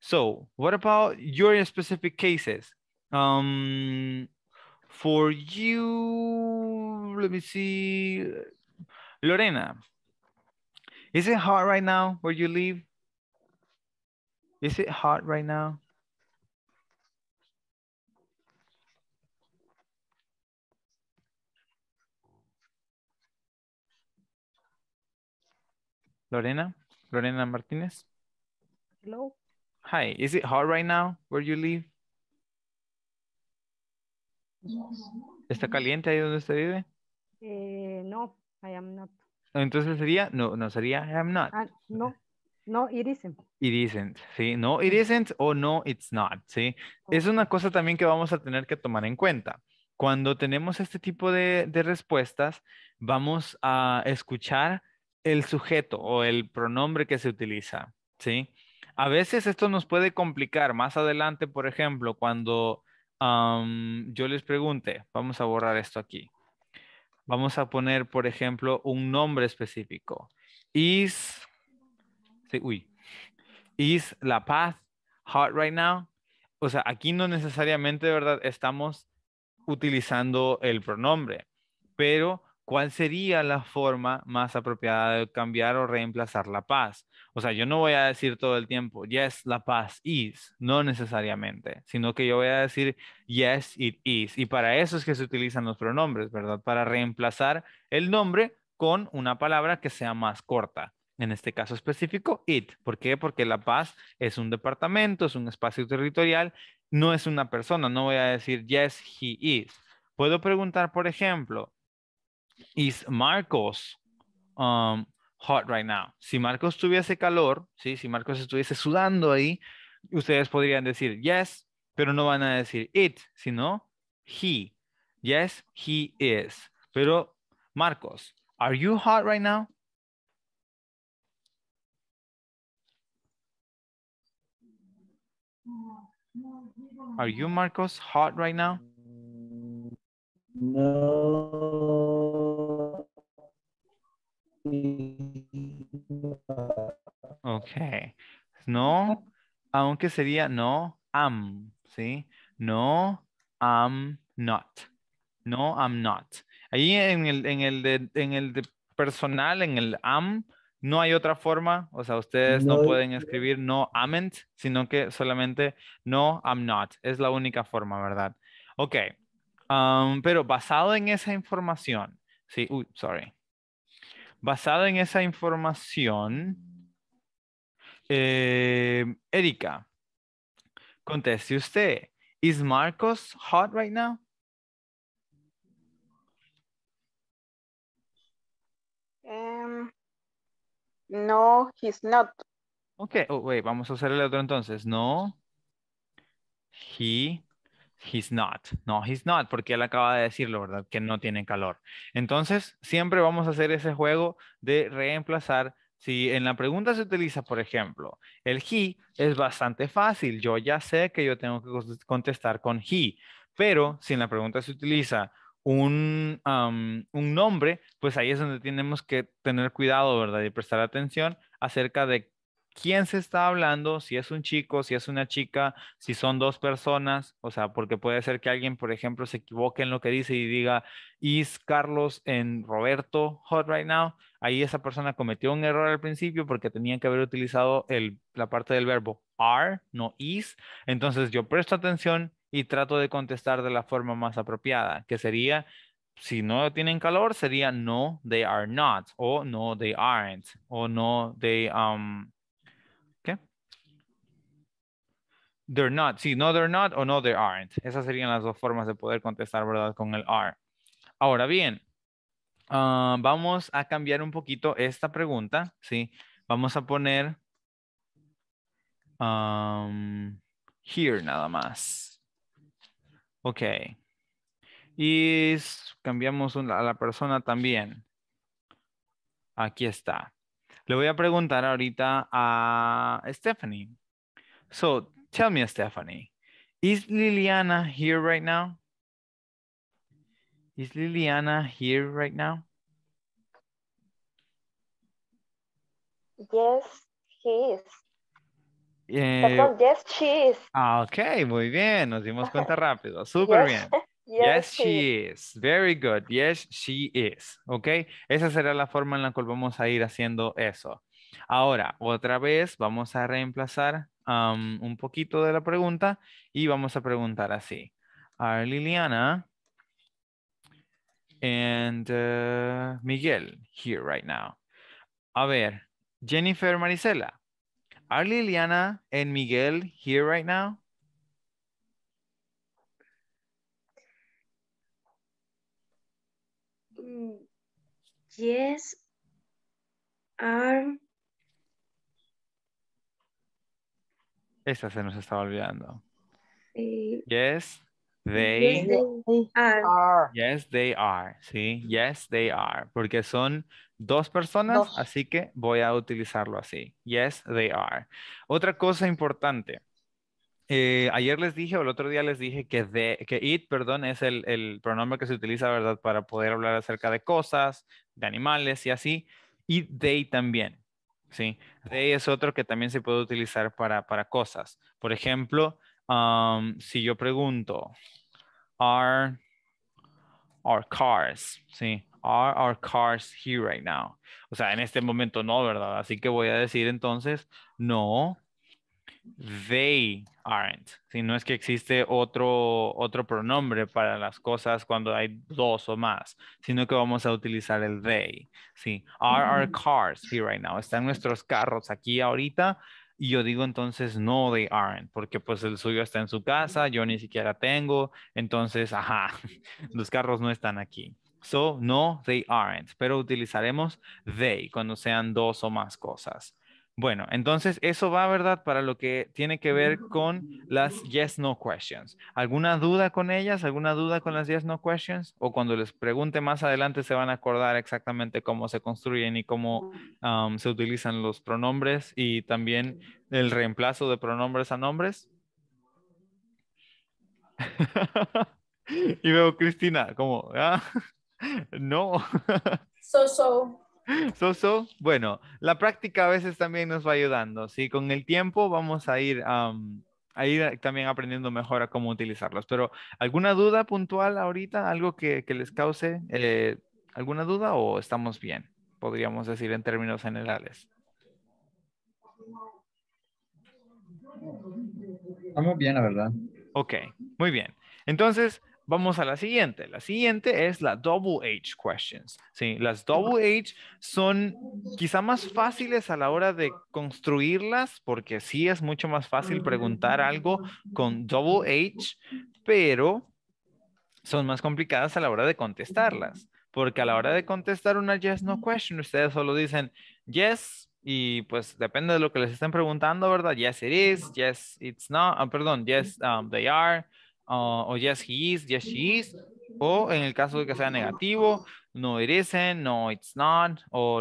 So, what about your specific cases? Um, for you, let me see, Lorena, is it hot right now where you live? Is it hot right now? Lorena? Lorena Martínez? Hello. Hi, is it hot right now where you live? ¿Está caliente ahí donde usted vive? Eh, no, I am not. Entonces sería, no, no sería I am not. Ah, no, no, it isn't. It isn't, sí. No, it isn't o no, it's not, sí. Es una cosa también que vamos a tener que tomar en cuenta. Cuando tenemos este tipo de, de respuestas, vamos a escuchar el sujeto o el pronombre que se utiliza, ¿sí? A veces esto nos puede complicar. Más adelante, por ejemplo, cuando yo les pregunte, vamos a borrar esto aquí. Vamos a poner, por ejemplo, un nombre específico. Is, sí, uy, is La Paz hot right now? O sea, aquí no necesariamente, ¿verdad? Estamos utilizando el pronombre, pero cuál sería la forma más apropiada de cambiar o reemplazar la paz. O sea, yo no voy a decir todo el tiempo, yes, la paz is, no necesariamente, sino que yo voy a decir, yes, it is. Y para eso es que se utilizan los pronombres, ¿verdad? Para reemplazar el nombre con una palabra que sea más corta. En este caso específico, it. ¿Por qué? Porque la paz es un departamento, es un espacio territorial, no es una persona. No voy a decir, yes, he is. Puedo preguntar, por ejemplo, is Marcos um, hot right now? Si Marcos tuviese calor, ¿sí? si Marcos estuviese sudando ahí, ustedes podrían decir yes, pero no van a decir it, sino he. Yes, he is. Pero Marcos, are you hot right now? Are you, Marcos, hot right now? No. Ok. No, aunque sería no am, ¿sí? No am not. No am not. Ahí en el, en el, de, en el de personal, en el am, no hay otra forma. O sea, ustedes no, pueden escribir no amn't, sino que solamente no am not. Es la única forma, ¿verdad? Ok. pero basado en esa información, sí, uy, sorry. Basada en esa información, eh, Erika, conteste usted. ¿Is Marcos hot right now? Em, no, he's not. Ok, oh, wait, vamos a hacer el otro entonces. No, he he's not. No, he's not, porque él acaba de decirlo, ¿verdad? Que no tiene calor. Entonces, siempre vamos a hacer ese juego de reemplazar. Si en la pregunta se utiliza, por ejemplo, el he es bastante fácil. Yo ya sé que yo tengo que contestar con he, pero si en la pregunta se utiliza un, un nombre, pues ahí es donde tenemos que tener cuidado, ¿verdad? Y prestar atención acerca de quién se está hablando, si es un chico, si es una chica, si son dos personas, o sea, porque puede ser que alguien, por ejemplo, se equivoque en lo que dice y diga, is Carlos en Roberto hot right now? Ahí esa persona cometió un error al principio porque tenían que haber utilizado el, la parte del verbo are, no is. Entonces yo presto atención y trato de contestar de la forma más apropiada, que sería, si no tienen calor, sería no, they are not, o no, they aren't, o no, they, um, They're not. Sí, no, they're not o no, they aren't. Esas serían las dos formas de poder contestar, ¿verdad? Con el are. Ahora bien, ah, vamos a cambiar un poquito esta pregunta, ¿sí? Vamos a poner here nada más. Ok. Y cambiamos a la persona también. Aquí está. Le voy a preguntar ahorita a Stephanie. So, Tell me, Stephanie, is Liliana here right now? Is Liliana here right now? Yes, she is. Eh, yes, she is. Ah, ok, muy bien, nos dimos cuenta rápido, súper bien. Yes, she, is. Very good. Yes, she is. Ok, esa será la forma en la cual vamos a ir haciendo eso. Ahora, otra vez vamos a reemplazar un poquito de la pregunta y vamos a preguntar así. Are Liliana and uh, Miguel here right now? A ver, Jennifer Marisela, are Liliana and Miguel here right now? Mm, yes, are Esta se nos estaba olvidando. Yes, they, are. Yes, they are. Sí, yes, they are. Porque son dos personas, así que voy a utilizarlo así. Yes, they are. Otra cosa importante. Eh, ayer les dije, o el otro día les dije que, de, que it, perdón, es el, el pronombre que se utiliza, ¿verdad? Para poder hablar acerca de cosas, de animales y así. Y they también. ¿sí? Day es otro que también se puede utilizar para, para cosas. Por ejemplo, si yo pregunto, are our cars, ¿sí? Are our cars here right now? O sea, en este momento no, ¿verdad? Así que voy a decir entonces, no, they aren't. Si no es que existe otro, pronombre para las cosas cuando hay dos o más, sino que vamos a utilizar el they. Sí, are our mm. cars here right now. Están nuestros carros aquí ahorita. Y yo digo entonces, no, they aren't, porque pues el suyo está en su casa, yo ni siquiera tengo, entonces, ajá, los carros no están aquí. So, no, they aren't, pero utilizaremos they cuando sean dos o más cosas. Bueno, entonces eso va, ¿verdad? Para lo que tiene que ver con las yes, no questions. ¿Alguna duda con ellas? ¿Alguna duda con las yes, no questions? O cuando les pregunte más adelante se van a acordar exactamente cómo se construyen y cómo se utilizan los pronombres y también el reemplazo de pronombres a nombres. y veo Cristina como, ah, no. so, so. Soso, bueno, la práctica a veces también nos va ayudando, ¿sí? Con el tiempo vamos a ir, a ir eh, también aprendiendo mejor a cómo utilizarlos. Pero, ¿alguna duda puntual ahorita? ¿Algo que, les cause eh, alguna duda o estamos bien? Podríamos decir en términos generales. Estamos bien, la verdad. Ok, muy bien. Entonces, Vamos a la siguiente. La siguiente es la double H questions. ¿sí? Las double H son quizá más fáciles a la hora de construirlas porque sí es mucho más fácil preguntar algo con double H, pero son más complicadas a la hora de contestarlas. Porque a la hora de contestar una yes no question, ustedes solo dicen yes, y pues depende de lo que les estén preguntando, ¿verdad? Yes, it is, yes, it's not, ah, perdón, yes, um, they are, Ah, o yes he is, yes she is, o en el caso de que sea negativo, no it isn't, no it's not, o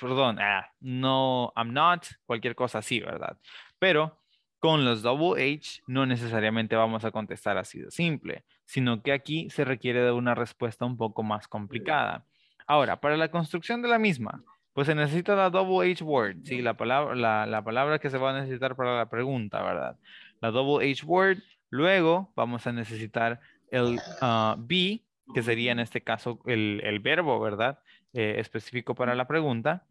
perdón, ah, no I'm not, cualquier cosa así, ¿verdad? Pero con los double H no necesariamente vamos a contestar así de simple, sino que aquí se requiere de una respuesta un poco más complicada. Ahora, para la construcción de la misma, pues se necesita la double H word, ¿sí? la, palabra, la, la palabra que se va a necesitar para la pregunta, ¿verdad? La double H word Luego vamos a necesitar el ah, be, que sería en este caso el, verbo, ¿verdad? Eh, específico para la pregunta.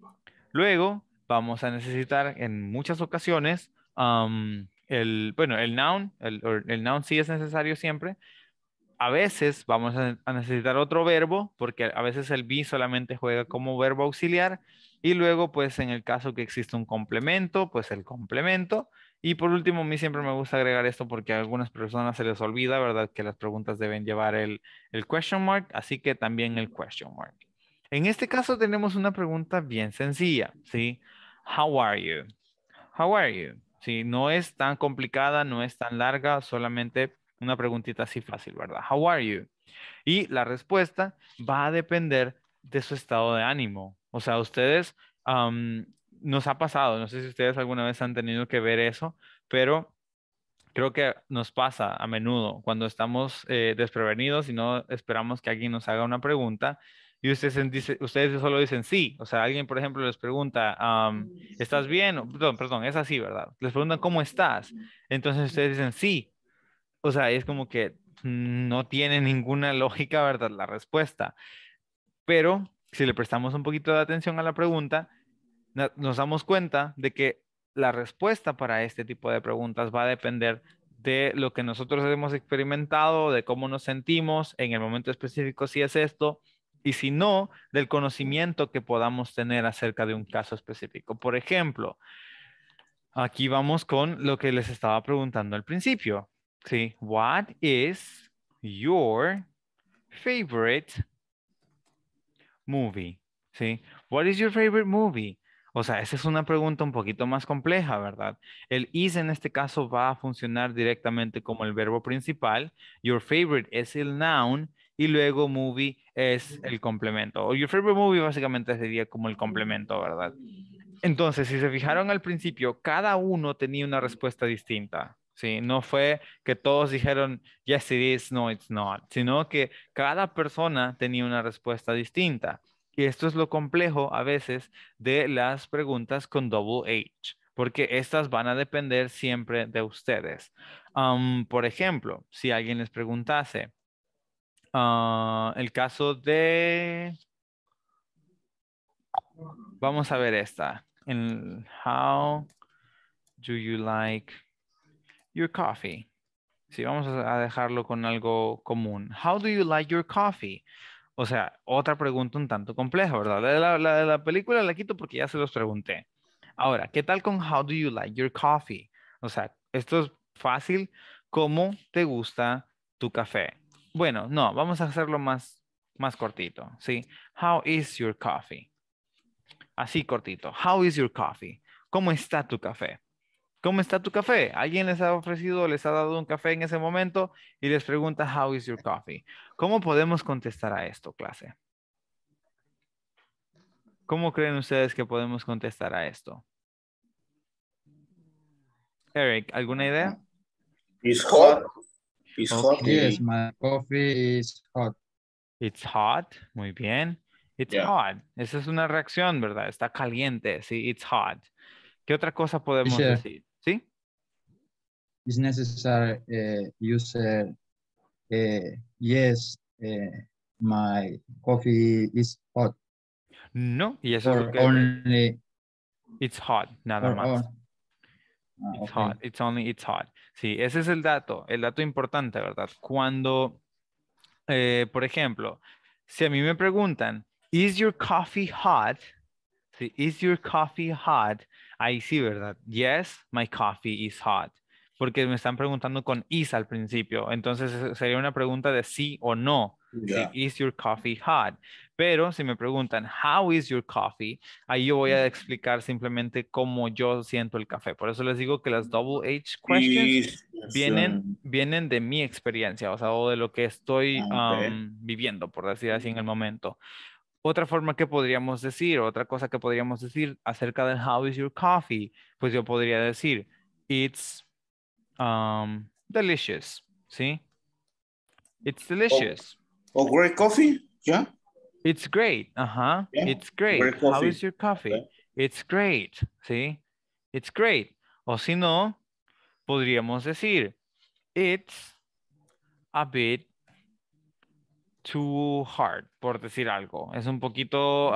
Luego vamos a necesitar en muchas ocasiones el, bueno, el noun, el, el noun sí es necesario siempre, a veces vamos a necesitar otro verbo porque a veces el be solamente juega como verbo auxiliar y luego pues en el caso que existe un complemento, pues el complemento y por último, a mí siempre me gusta agregar esto porque a algunas personas se les olvida, ¿verdad? Que las preguntas deben llevar el, question mark, así que también el question mark. En este caso tenemos una pregunta bien sencilla, ¿sí? How are you? How are you? Sí, no es tan complicada, no es tan larga, solamente una preguntita así fácil, ¿verdad? How are you? Y la respuesta va a depender de su estado de ánimo. O sea, ustedes nos ha pasado, no sé si ustedes alguna vez han tenido que ver eso, pero creo que nos pasa a menudo cuando estamos eh, desprevenidos y no esperamos que alguien nos haga una pregunta y ustedes, ustedes solo dicen sí. O sea, alguien, por ejemplo, les pregunta, mm, ¿estás bien? Perdón, perdón, es así, ¿verdad? Les preguntan, ¿cómo estás? Entonces ustedes dicen sí. O sea, es como que no tiene ninguna lógica, ¿verdad? La respuesta. Pero si le prestamos un poquito de atención a la pregunta, nos damos cuenta de que la respuesta para este tipo de preguntas va a depender de lo que nosotros hemos experimentado, de cómo nos sentimos en el momento específico, si es esto, y si no, del conocimiento que podamos tener acerca de un caso específico. Por ejemplo, aquí vamos con lo que les estaba preguntando al principio. ¿sí? What is your favorite movie? ¿Sí? What is your favorite movie? O sea, esa es una pregunta un poquito más compleja, ¿verdad? El is en este caso va a funcionar directamente como el verbo principal. Your favorite es el noun y luego movie es el complemento. O your favorite movie básicamente sería como el complemento, ¿verdad? Entonces, si se fijaron al principio, cada uno tenía una respuesta distinta. Sí, no fue que todos dijeron, yes it is, no it's not, sino que cada persona tenía una respuesta distinta. Y esto es lo complejo a veces de las preguntas con double H, porque estas van a depender siempre de ustedes. por ejemplo, si alguien les preguntase ah, el caso de... Vamos a ver esta. En how do you like your coffee? Sí, vamos a dejarlo con algo común. How do you like your coffee? O sea, otra pregunta un tanto compleja, ¿verdad? La de la, película la quito porque ya se los pregunté. Ahora, ¿qué tal con How do you like your coffee? O sea, esto es fácil. ¿Cómo te gusta tu café? Bueno, no, vamos a hacerlo más, más cortito, ¿sí? How is your coffee? Así cortito. How is your coffee? ¿Cómo está tu café? ¿Cómo está tu café? Alguien les ha ofrecido, les ha dado un café en ese momento y les pregunta, How is your coffee? ¿Cómo podemos contestar a esto, clase? ¿Cómo creen ustedes que podemos contestar a esto? Eric, ¿alguna idea? It's hot. It's hot. Yes, my coffee is hot. It's hot. Muy bien. It's hot. Esa es una reacción, ¿verdad? Está caliente. Sí, it's hot. ¿Qué otra cosa podemos decir? is necessary eh, you user eh, yes eh, my coffee is hot no y eso only it's hot nada más ah, it's hot it's only it's hot sí ese es el dato el dato importante verdad cuando por ejemplo si a mí me preguntan is your coffee hot sí, is your coffee hot ahí sí verdad yes my coffee is hot porque me están preguntando con is al principio. Entonces eh, sería una pregunta de sí o no. is your coffee hot? Pero si me preguntan, how is your coffee? Ahí yo voy a explicar simplemente cómo yo siento el café. Por eso les digo que las double H questions vienen, vienen de mi experiencia, o sea, o de lo que estoy ah, viviendo, por decir así, en el momento. Otra forma que podríamos decir, otra cosa que podríamos decir acerca del how is your coffee, pues yo podría decir, it's um, delicious. See, it's oh. delicious. Oh, oh great coffee. Yeah. It's great. Uh huh. Yeah. It's great. great How is your coffee? Yeah. It's great. See, it's great. O si no, podríamos decir, it's a bit too hard, por decir algo. Es un poquito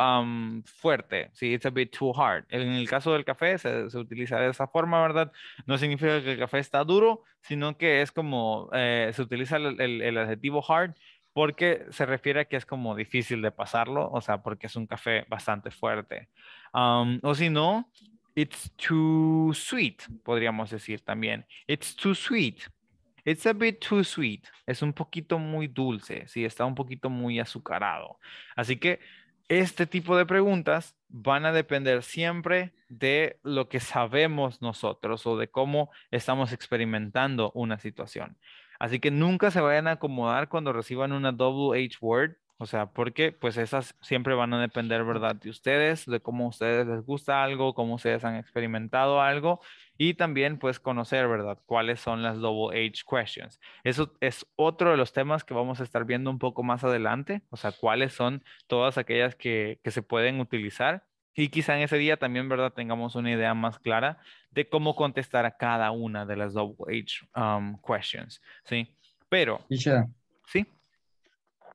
fuerte, sí, it's a bit too hard. En el caso del café se, utiliza de esa forma, ¿verdad? No significa que el café está duro, sino que es como, eh, se utiliza el, adjetivo hard porque se refiere a que es como difícil de pasarlo, o sea, porque es un café bastante fuerte. o si no, it's too sweet, podríamos decir también. It's too sweet. It's a bit too sweet. Es un poquito muy dulce, sí, está un poquito muy azucarado. Así que este tipo de preguntas van a depender siempre de lo que sabemos nosotros o de cómo estamos experimentando una situación. Así que nunca se vayan a acomodar cuando reciban una H word o sea, porque pues esas siempre van a depender, ¿verdad? De ustedes, de cómo a ustedes les gusta algo, cómo ustedes han experimentado algo y también pues conocer, ¿verdad? Cuáles son las double age questions. Eso es otro de los temas que vamos a estar viendo un poco más adelante, o sea, cuáles son todas aquellas que, que se pueden utilizar y quizá en ese día también, ¿verdad? Tengamos una idea más clara de cómo contestar a cada una de las double age um, questions, ¿sí? Pero... Sí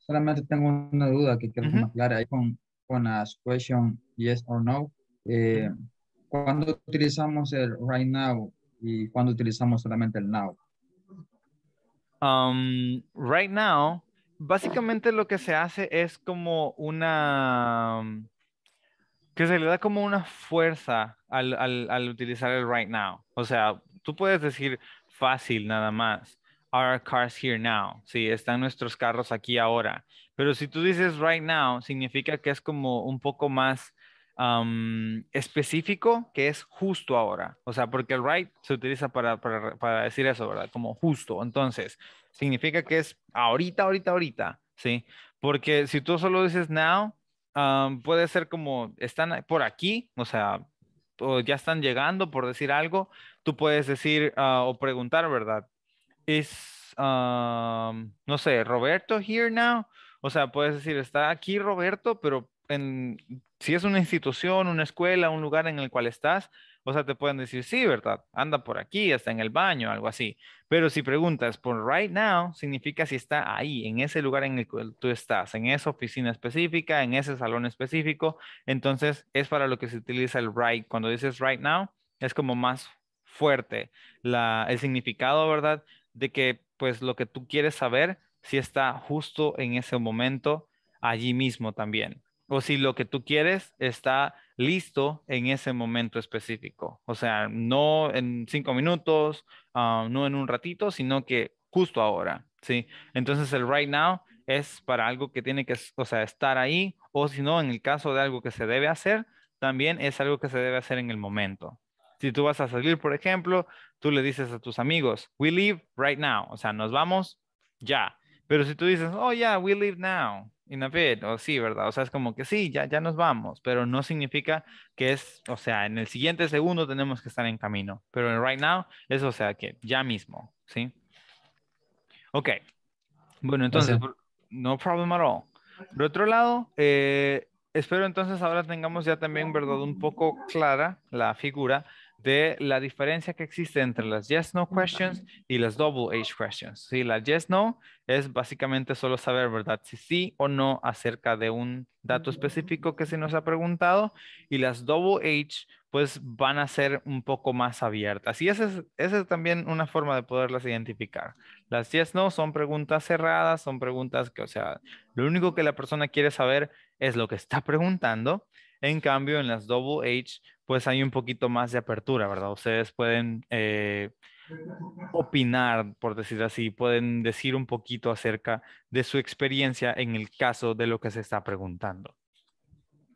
solamente tengo una duda que quiero que me aclarar ahí con, con las question yes or no. Eh, ¿Cuándo utilizamos el right now y cuándo utilizamos solamente el now? Um, right now, básicamente lo que se hace es como una... Um, que se le da como una fuerza al, al utilizar el right now. O sea, tú puedes decir fácil nada más, our cars here now. Sí, están nuestros carros aquí ahora. Pero si tú dices right now, significa que es como un poco más específico, que es justo ahora. O sea, porque el right se utiliza para, decir eso, ¿verdad? Como justo. Entonces, significa que es ahorita, ahorita, ahorita. Sí, porque si tú solo dices now, puede ser como están por aquí, o sea, ya están llegando por decir algo, tú puedes decir ah, o preguntar, ¿verdad? es, no sé, Roberto here now. O sea, puedes decir, está aquí Roberto, pero en, si es una institución, una escuela, un lugar en el cual estás, o sea, te pueden decir, sí, ¿verdad? Anda por aquí, está en el baño, algo así. Pero si preguntas por right now, significa si está ahí, en ese lugar en el cual tú estás, en esa oficina específica, en ese salón específico. Entonces, es para lo que se utiliza el right. Cuando dices right now, es como más fuerte el significado, ¿verdad? de que pues lo que tú quieres saber si está justo en ese momento allí mismo también o si lo que tú quieres está listo en ese momento específico. O sea, no en cinco minutos, ah, no en un ratito, sino que justo ahora, ¿sí? Entonces el right now es para algo que tiene que, o sea, estar ahí, o si no, en el caso de algo que se debe hacer, también es algo que se debe hacer en el momento, si tú vas a salir, por ejemplo, tú le dices a tus amigos, we leave right now, o sea, nos vamos ya. Pero si tú dices, oh, yeah, we leave now, in a bit, o sí, ¿verdad? O sea, es como que sí, ya, ya nos vamos, pero no significa que es, o sea, en el siguiente segundo tenemos que estar en camino, pero en right now es, o sea, que ya mismo, ¿sí? Ok. Bueno, entonces, no problem at all. Por otro lado, eh, espero entonces ahora tengamos ya también, ¿verdad? Un poco clara la figura de la diferencia que existe entre las yes, no questions y las double H questions. Si la yes, no es básicamente solo saber, ¿verdad? Si sí o no acerca de un dato específico que se nos ha preguntado y las double H pues van a ser un poco más abiertas. Y esa es también una forma de poderlas identificar. Las yes, no son preguntas cerradas, son preguntas que, o sea, lo único que la persona quiere saber es lo que está preguntando en cambio, en las Double H, pues hay un poquito más de apertura, ¿verdad? Ustedes pueden eh, opinar, por decir así, pueden decir un poquito acerca de su experiencia en el caso de lo que se está preguntando.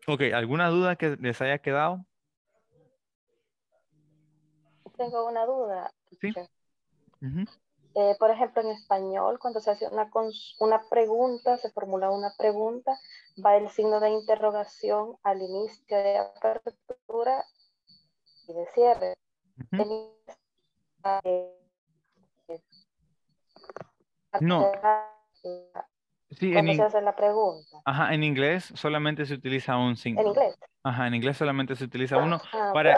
Ok, ¿alguna duda que les haya quedado? Tengo una duda. Sí. Eh, por ejemplo, en español, cuando se hace una, una pregunta, se formula una pregunta, va el signo de interrogación al inicio de apertura y de cierre. no. Sí, en se hace la pregunta. Ajá, en inglés solamente se utiliza un signo. En inglés. Ajá, en inglés solamente se utiliza uno ah, para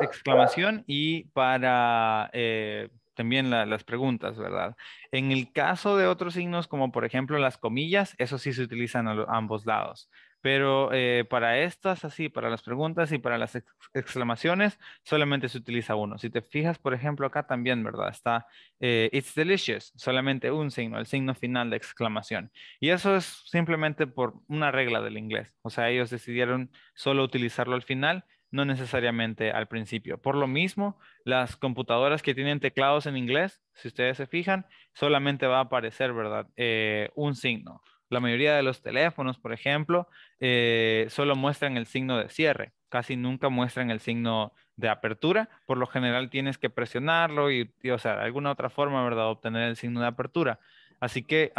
exclamación y para eh, también las preguntas, ¿verdad? En el caso de otros signos, como por ejemplo las comillas, eso sí se utilizan a, ambos lados. Pero eh, para estas, así, para las preguntas y para las exclamaciones, solamente se utiliza uno. Si te fijas, por ejemplo, acá también, ¿verdad? Está eh, It's delicious, solamente un signo, el signo final de exclamación. Y eso es simplemente por una regla del inglés. O sea, ellos decidieron solo utilizarlo al final no necesariamente al principio. Por lo mismo, las computadoras que tienen teclados en inglés, si ustedes se fijan, solamente va a aparecer, ¿verdad? Eh, un signo. La mayoría de los teléfonos, por ejemplo, eh, solo muestran el signo de cierre, casi nunca muestran el signo de apertura. Por lo general tienes que presionarlo y, o sea, alguna otra forma, ¿verdad? Obtener el signo de apertura. Así que,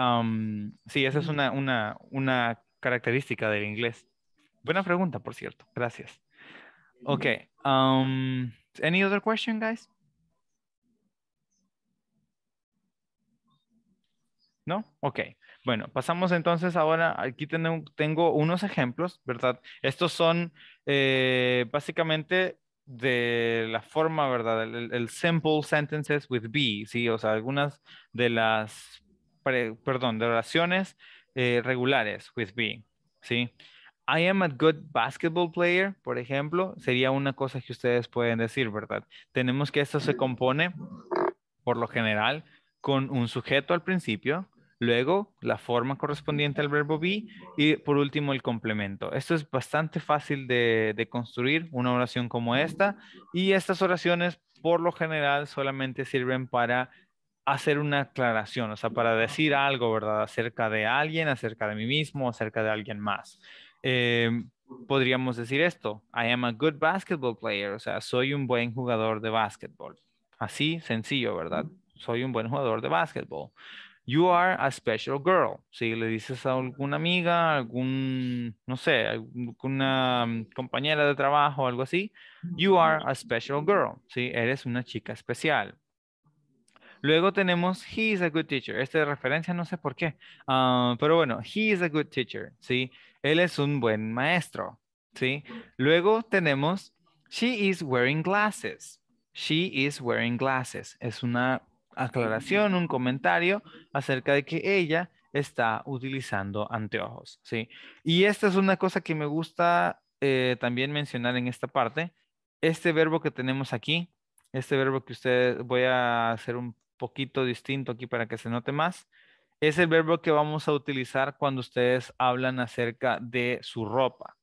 sí, esa es una característica del inglés. Buena pregunta, por cierto. Gracias. Okay. Um, any other question, guys? ¿No? Ok. Bueno, pasamos entonces ahora, aquí tengo, unos ejemplos, ¿verdad? Estos son eh, básicamente de la forma, ¿verdad? El, simple sentences with be, ¿sí? O sea, algunas de las, perdón, de oraciones eh, regulares with be, ¿sí? sí I am a good basketball player, por ejemplo, sería una cosa que ustedes pueden decir, ¿verdad? Tenemos que esto se compone, por lo general, con un sujeto al principio, luego la forma correspondiente al verbo be y por último el complemento. Esto es bastante fácil de, de construir una oración como esta y estas oraciones por lo general solamente sirven para hacer una aclaración, o sea, para decir algo, ¿verdad? Acerca de alguien, acerca de mí mismo, acerca de alguien más. Em, podríamos decir esto, I am a good basketball player, o sea, soy un buen jugador de basketball Así sencillo, ¿verdad? Soy un buen jugador de basketball You are a special girl. Si le dices a alguna amiga, algún, no sé, alguna compañera de trabajo o algo así, you are a special girl. si eres una chica especial. Luego tenemos he is a good teacher. Esta referencia no sé por qué, ah, pero bueno, he is a good teacher. Sí, él es un buen maestro, ¿sí? Luego tenemos, she is wearing glasses. She is wearing glasses. Es una aclaración, un comentario acerca de que ella está utilizando anteojos, ¿sí? Y esta es una cosa que me gusta eh, también mencionar en esta parte. Este verbo que tenemos aquí, este verbo que ustedes voy a hacer un poquito distinto aquí para que se note más es el verbo que vamos a utilizar cuando ustedes hablan acerca de su ropa.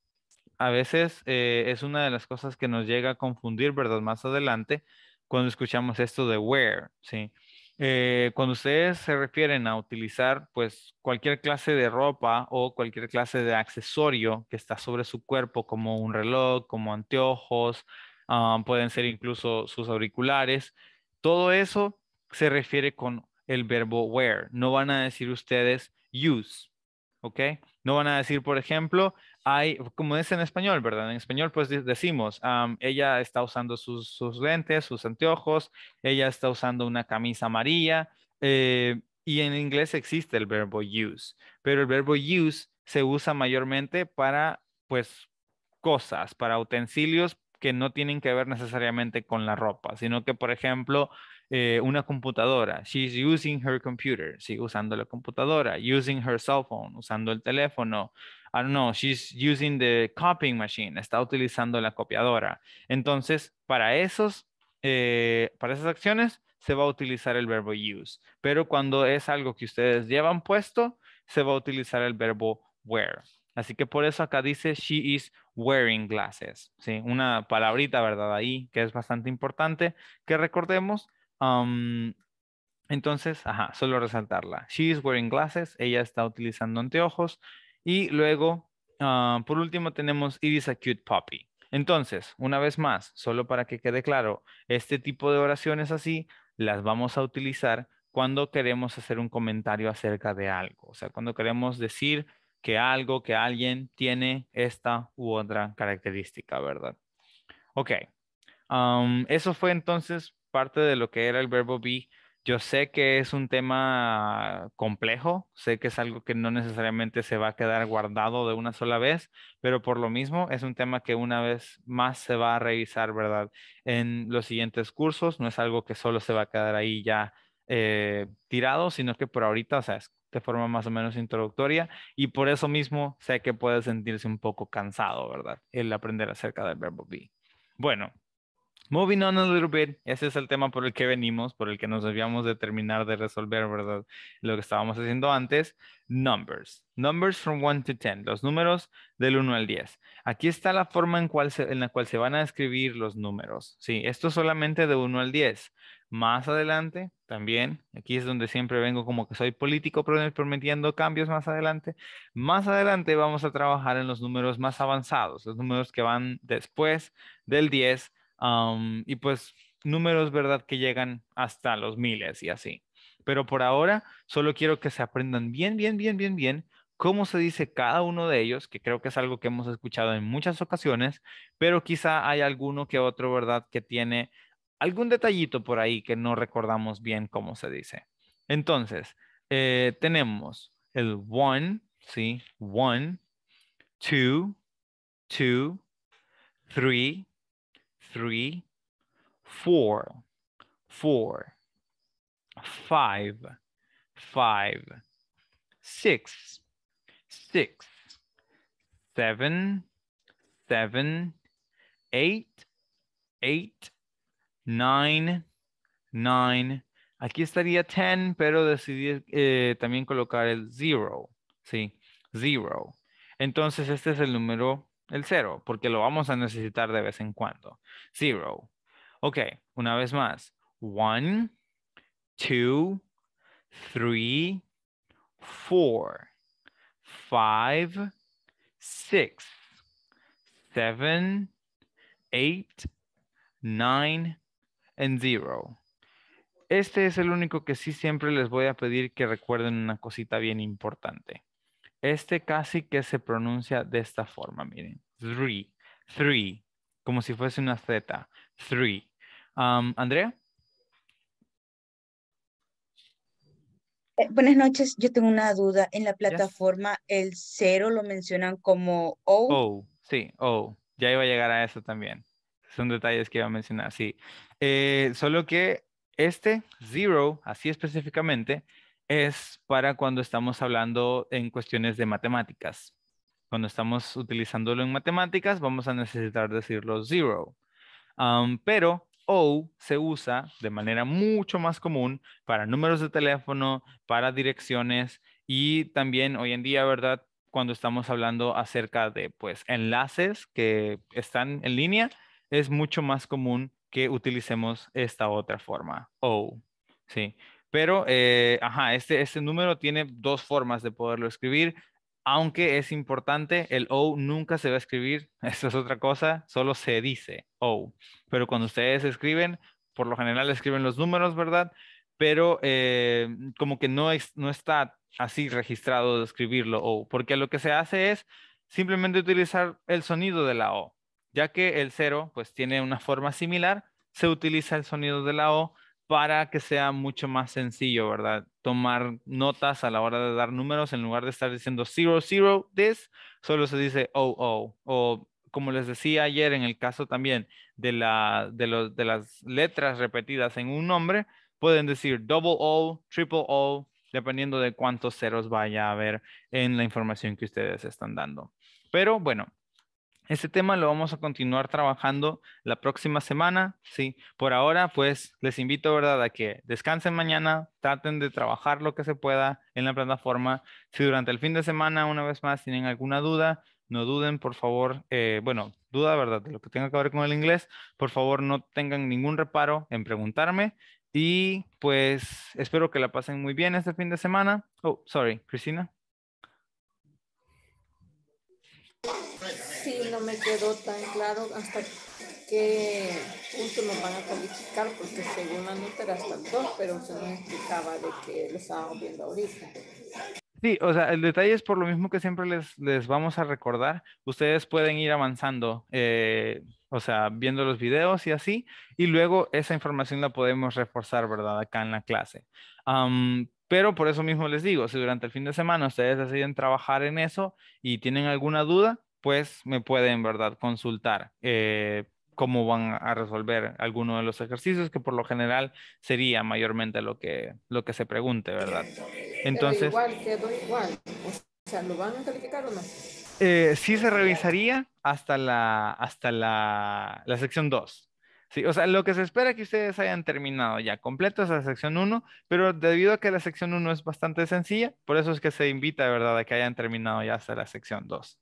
A veces eh, es una de las cosas que nos llega a confundir, ¿verdad? Más adelante, cuando escuchamos esto de wear, ¿sí? Eh, cuando ustedes se refieren a utilizar pues cualquier clase de ropa o cualquier clase de accesorio que está sobre su cuerpo, como un reloj, como anteojos, ah, pueden ser incluso sus auriculares, todo eso se refiere con el verbo wear. No van a decir ustedes use, ¿ok? No van a decir, por ejemplo, hay, como dice en español, ¿verdad? En español pues decimos, ella está usando sus, sus, lentes, sus anteojos, ella está usando una camisa amarilla, eh, y en inglés existe el verbo use, pero el verbo use se usa mayormente para, pues, cosas, para utensilios que no tienen que ver necesariamente con la ropa, sino que, por ejemplo, eh, una computadora. She's using her computer. usando la computadora. Using her cell phone. Usando el teléfono. I don't know. She's using the copying machine. Está utilizando la copiadora. Entonces, para, esos, eh, para esas acciones se va a utilizar el verbo use. Pero cuando es algo que ustedes llevan puesto, se va a utilizar el verbo wear. Así que por eso acá dice she is wearing glasses. Una palabrita, ¿verdad? Ahí que es bastante importante que recordemos entonces, solo resaltarla. She is wearing glasses, ella está utilizando anteojos. Y luego, ah, por último, tenemos It is a cute puppy. Entonces, una vez más, solo para que quede claro, este tipo de oraciones así las vamos a utilizar cuando queremos hacer un comentario acerca de algo, o sea, cuando queremos decir que algo, que alguien tiene esta u otra característica, ¿verdad? Ok, eso fue entonces parte de lo que era el verbo be. Yo sé que es un tema complejo, sé que es algo que no necesariamente se va a quedar guardado de una sola vez, pero por lo mismo es un tema que una vez más se va a revisar, ¿verdad? En los siguientes cursos, no es algo que solo se va a quedar ahí ya eh, tirado, sino que por ahorita, o sea, es de forma más o menos introductoria y por eso mismo sé que puede sentirse un poco cansado, ¿verdad? El aprender acerca del verbo be. Bueno, Moving on a little bit, ese es el tema por el que venimos, por el que nos debíamos de terminar de resolver, ¿verdad? Lo que estábamos haciendo antes, numbers. Numbers from 1 to 10, los números del 1 al 10. Aquí está la forma en, en la cual se van a escribir los números. Sí, esto es solamente de 1 al 10. Más adelante, también, aquí es donde siempre vengo como que soy político prometiendo cambios más adelante. Más adelante vamos a trabajar en los números más avanzados, los números que van después del 10 y pues números, ¿verdad? Que llegan hasta los miles y así. Pero por ahora solo quiero que se aprendan bien, bien, bien, bien, bien cómo se dice cada uno de ellos, que creo que es algo que hemos escuchado en muchas ocasiones, pero quizá hay alguno que otro, ¿verdad? Que tiene algún detallito por ahí que no recordamos bien cómo se dice. Entonces, eh, tenemos el one, ¿sí? One, two, two, three, 3, 4, 4, 5, 5, 6, 6, 7, 7, 8, 8, 9, 9. Aquí estaría 10, pero decidí eh, también colocar el 0, sí, 0. Entonces, este es el número. El cero, porque lo vamos a necesitar de vez en cuando. 0. Ok, una vez más. 1, 2, 3, 4, 5, 6, 7, 8, 9 y 0. Este es el único que sí siempre les voy a pedir que recuerden una cosita bien importante. Este casi que se pronuncia de esta forma, miren. Three, three, como si fuese una Z. Three. Andrea. Eh, buenas noches, yo tengo una duda. En la plataforma el cero lo mencionan como O. O, sí, O. Ya iba a llegar a eso también. Son detalles que iba a mencionar, sí. Eh, solo que este zero, así específicamente, es para cuando estamos hablando en cuestiones de matemáticas. Cuando estamos utilizándolo en matemáticas, vamos a necesitar decirlo zero. pero O se usa de manera mucho más común para números de teléfono, para direcciones y también hoy en día, ¿verdad? Cuando estamos hablando acerca de pues enlaces que están en línea, es mucho más común que utilicemos esta otra forma, O. Sí. Pero, eh, ajá, este, este, número tiene dos formas de poderlo escribir, aunque es importante, el O nunca se va a escribir, eso es otra cosa, solo se dice O. Pero cuando ustedes escriben, por lo general escriben los números, ¿verdad? Pero eh, como que no, es, no está así registrado de escribirlo O, porque lo que se hace es simplemente utilizar el sonido de la O, ya que el cero pues tiene una forma similar, se utiliza el sonido de la O para que sea mucho más sencillo, ¿verdad? Tomar notas a la hora de dar números en lugar de estar diciendo zero, zero, this, solo se dice O, oh, oh. o como les decía ayer en el caso también de, la, de, los, de las letras repetidas en un nombre, pueden decir double O, triple O, dependiendo de cuántos ceros vaya a haber en la información que ustedes están dando. Pero bueno, este tema lo vamos a continuar trabajando la próxima semana, ¿sí? Por ahora, pues les invito, ¿verdad?, a que descansen mañana, traten de trabajar lo que se pueda en la plataforma. Si durante el fin de semana, una vez más, tienen alguna duda, no duden, por favor, eh, bueno, duda, ¿verdad?, de lo que tenga que ver con el inglés, por favor, no tengan ningún reparo en preguntarme. Y pues espero que la pasen muy bien este fin de semana. Oh, sorry, Cristina. quedó tan claro hasta qué punto nos van a calificar, porque según la nota era hasta el pero se nos explicaba de que lo estábamos viendo ahorita. Sí, o sea, el detalle es por lo mismo que siempre les, les vamos a recordar. Ustedes pueden ir avanzando, eh, o sea, viendo los videos y así, y luego esa información la podemos reforzar, ¿verdad? Acá en la clase. pero por eso mismo les digo, si durante el fin de semana ustedes deciden trabajar en eso y tienen alguna duda, pues me pueden, ¿verdad?, consultar eh, cómo van a resolver alguno de los ejercicios, que por lo general sería mayormente lo que, lo que se pregunte, ¿verdad? Entonces... Pero igual, quedó igual. O sea, ¿lo van a calificar o no? Eh, sí se revisaría hasta la, hasta la, sección 2. Sí, o sea, lo que se espera que ustedes hayan terminado ya completo es la sección 1, pero debido a que la sección 1 es bastante sencilla, por eso es que se invita, ¿verdad?, a que hayan terminado ya hasta la sección 2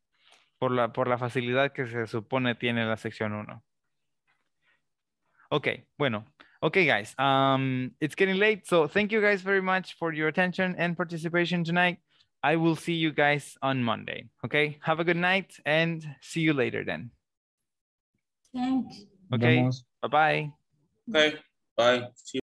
por la, por la facilidad que se supone tiene la sección 1. Okay, bueno. Okay, guys, um, it's getting late. So thank you guys very much for your attention and participation tonight. I will see you guys on Monday. Okay, have a good night and see you later then. Thanks. Okay, bye-bye. Okay, bye.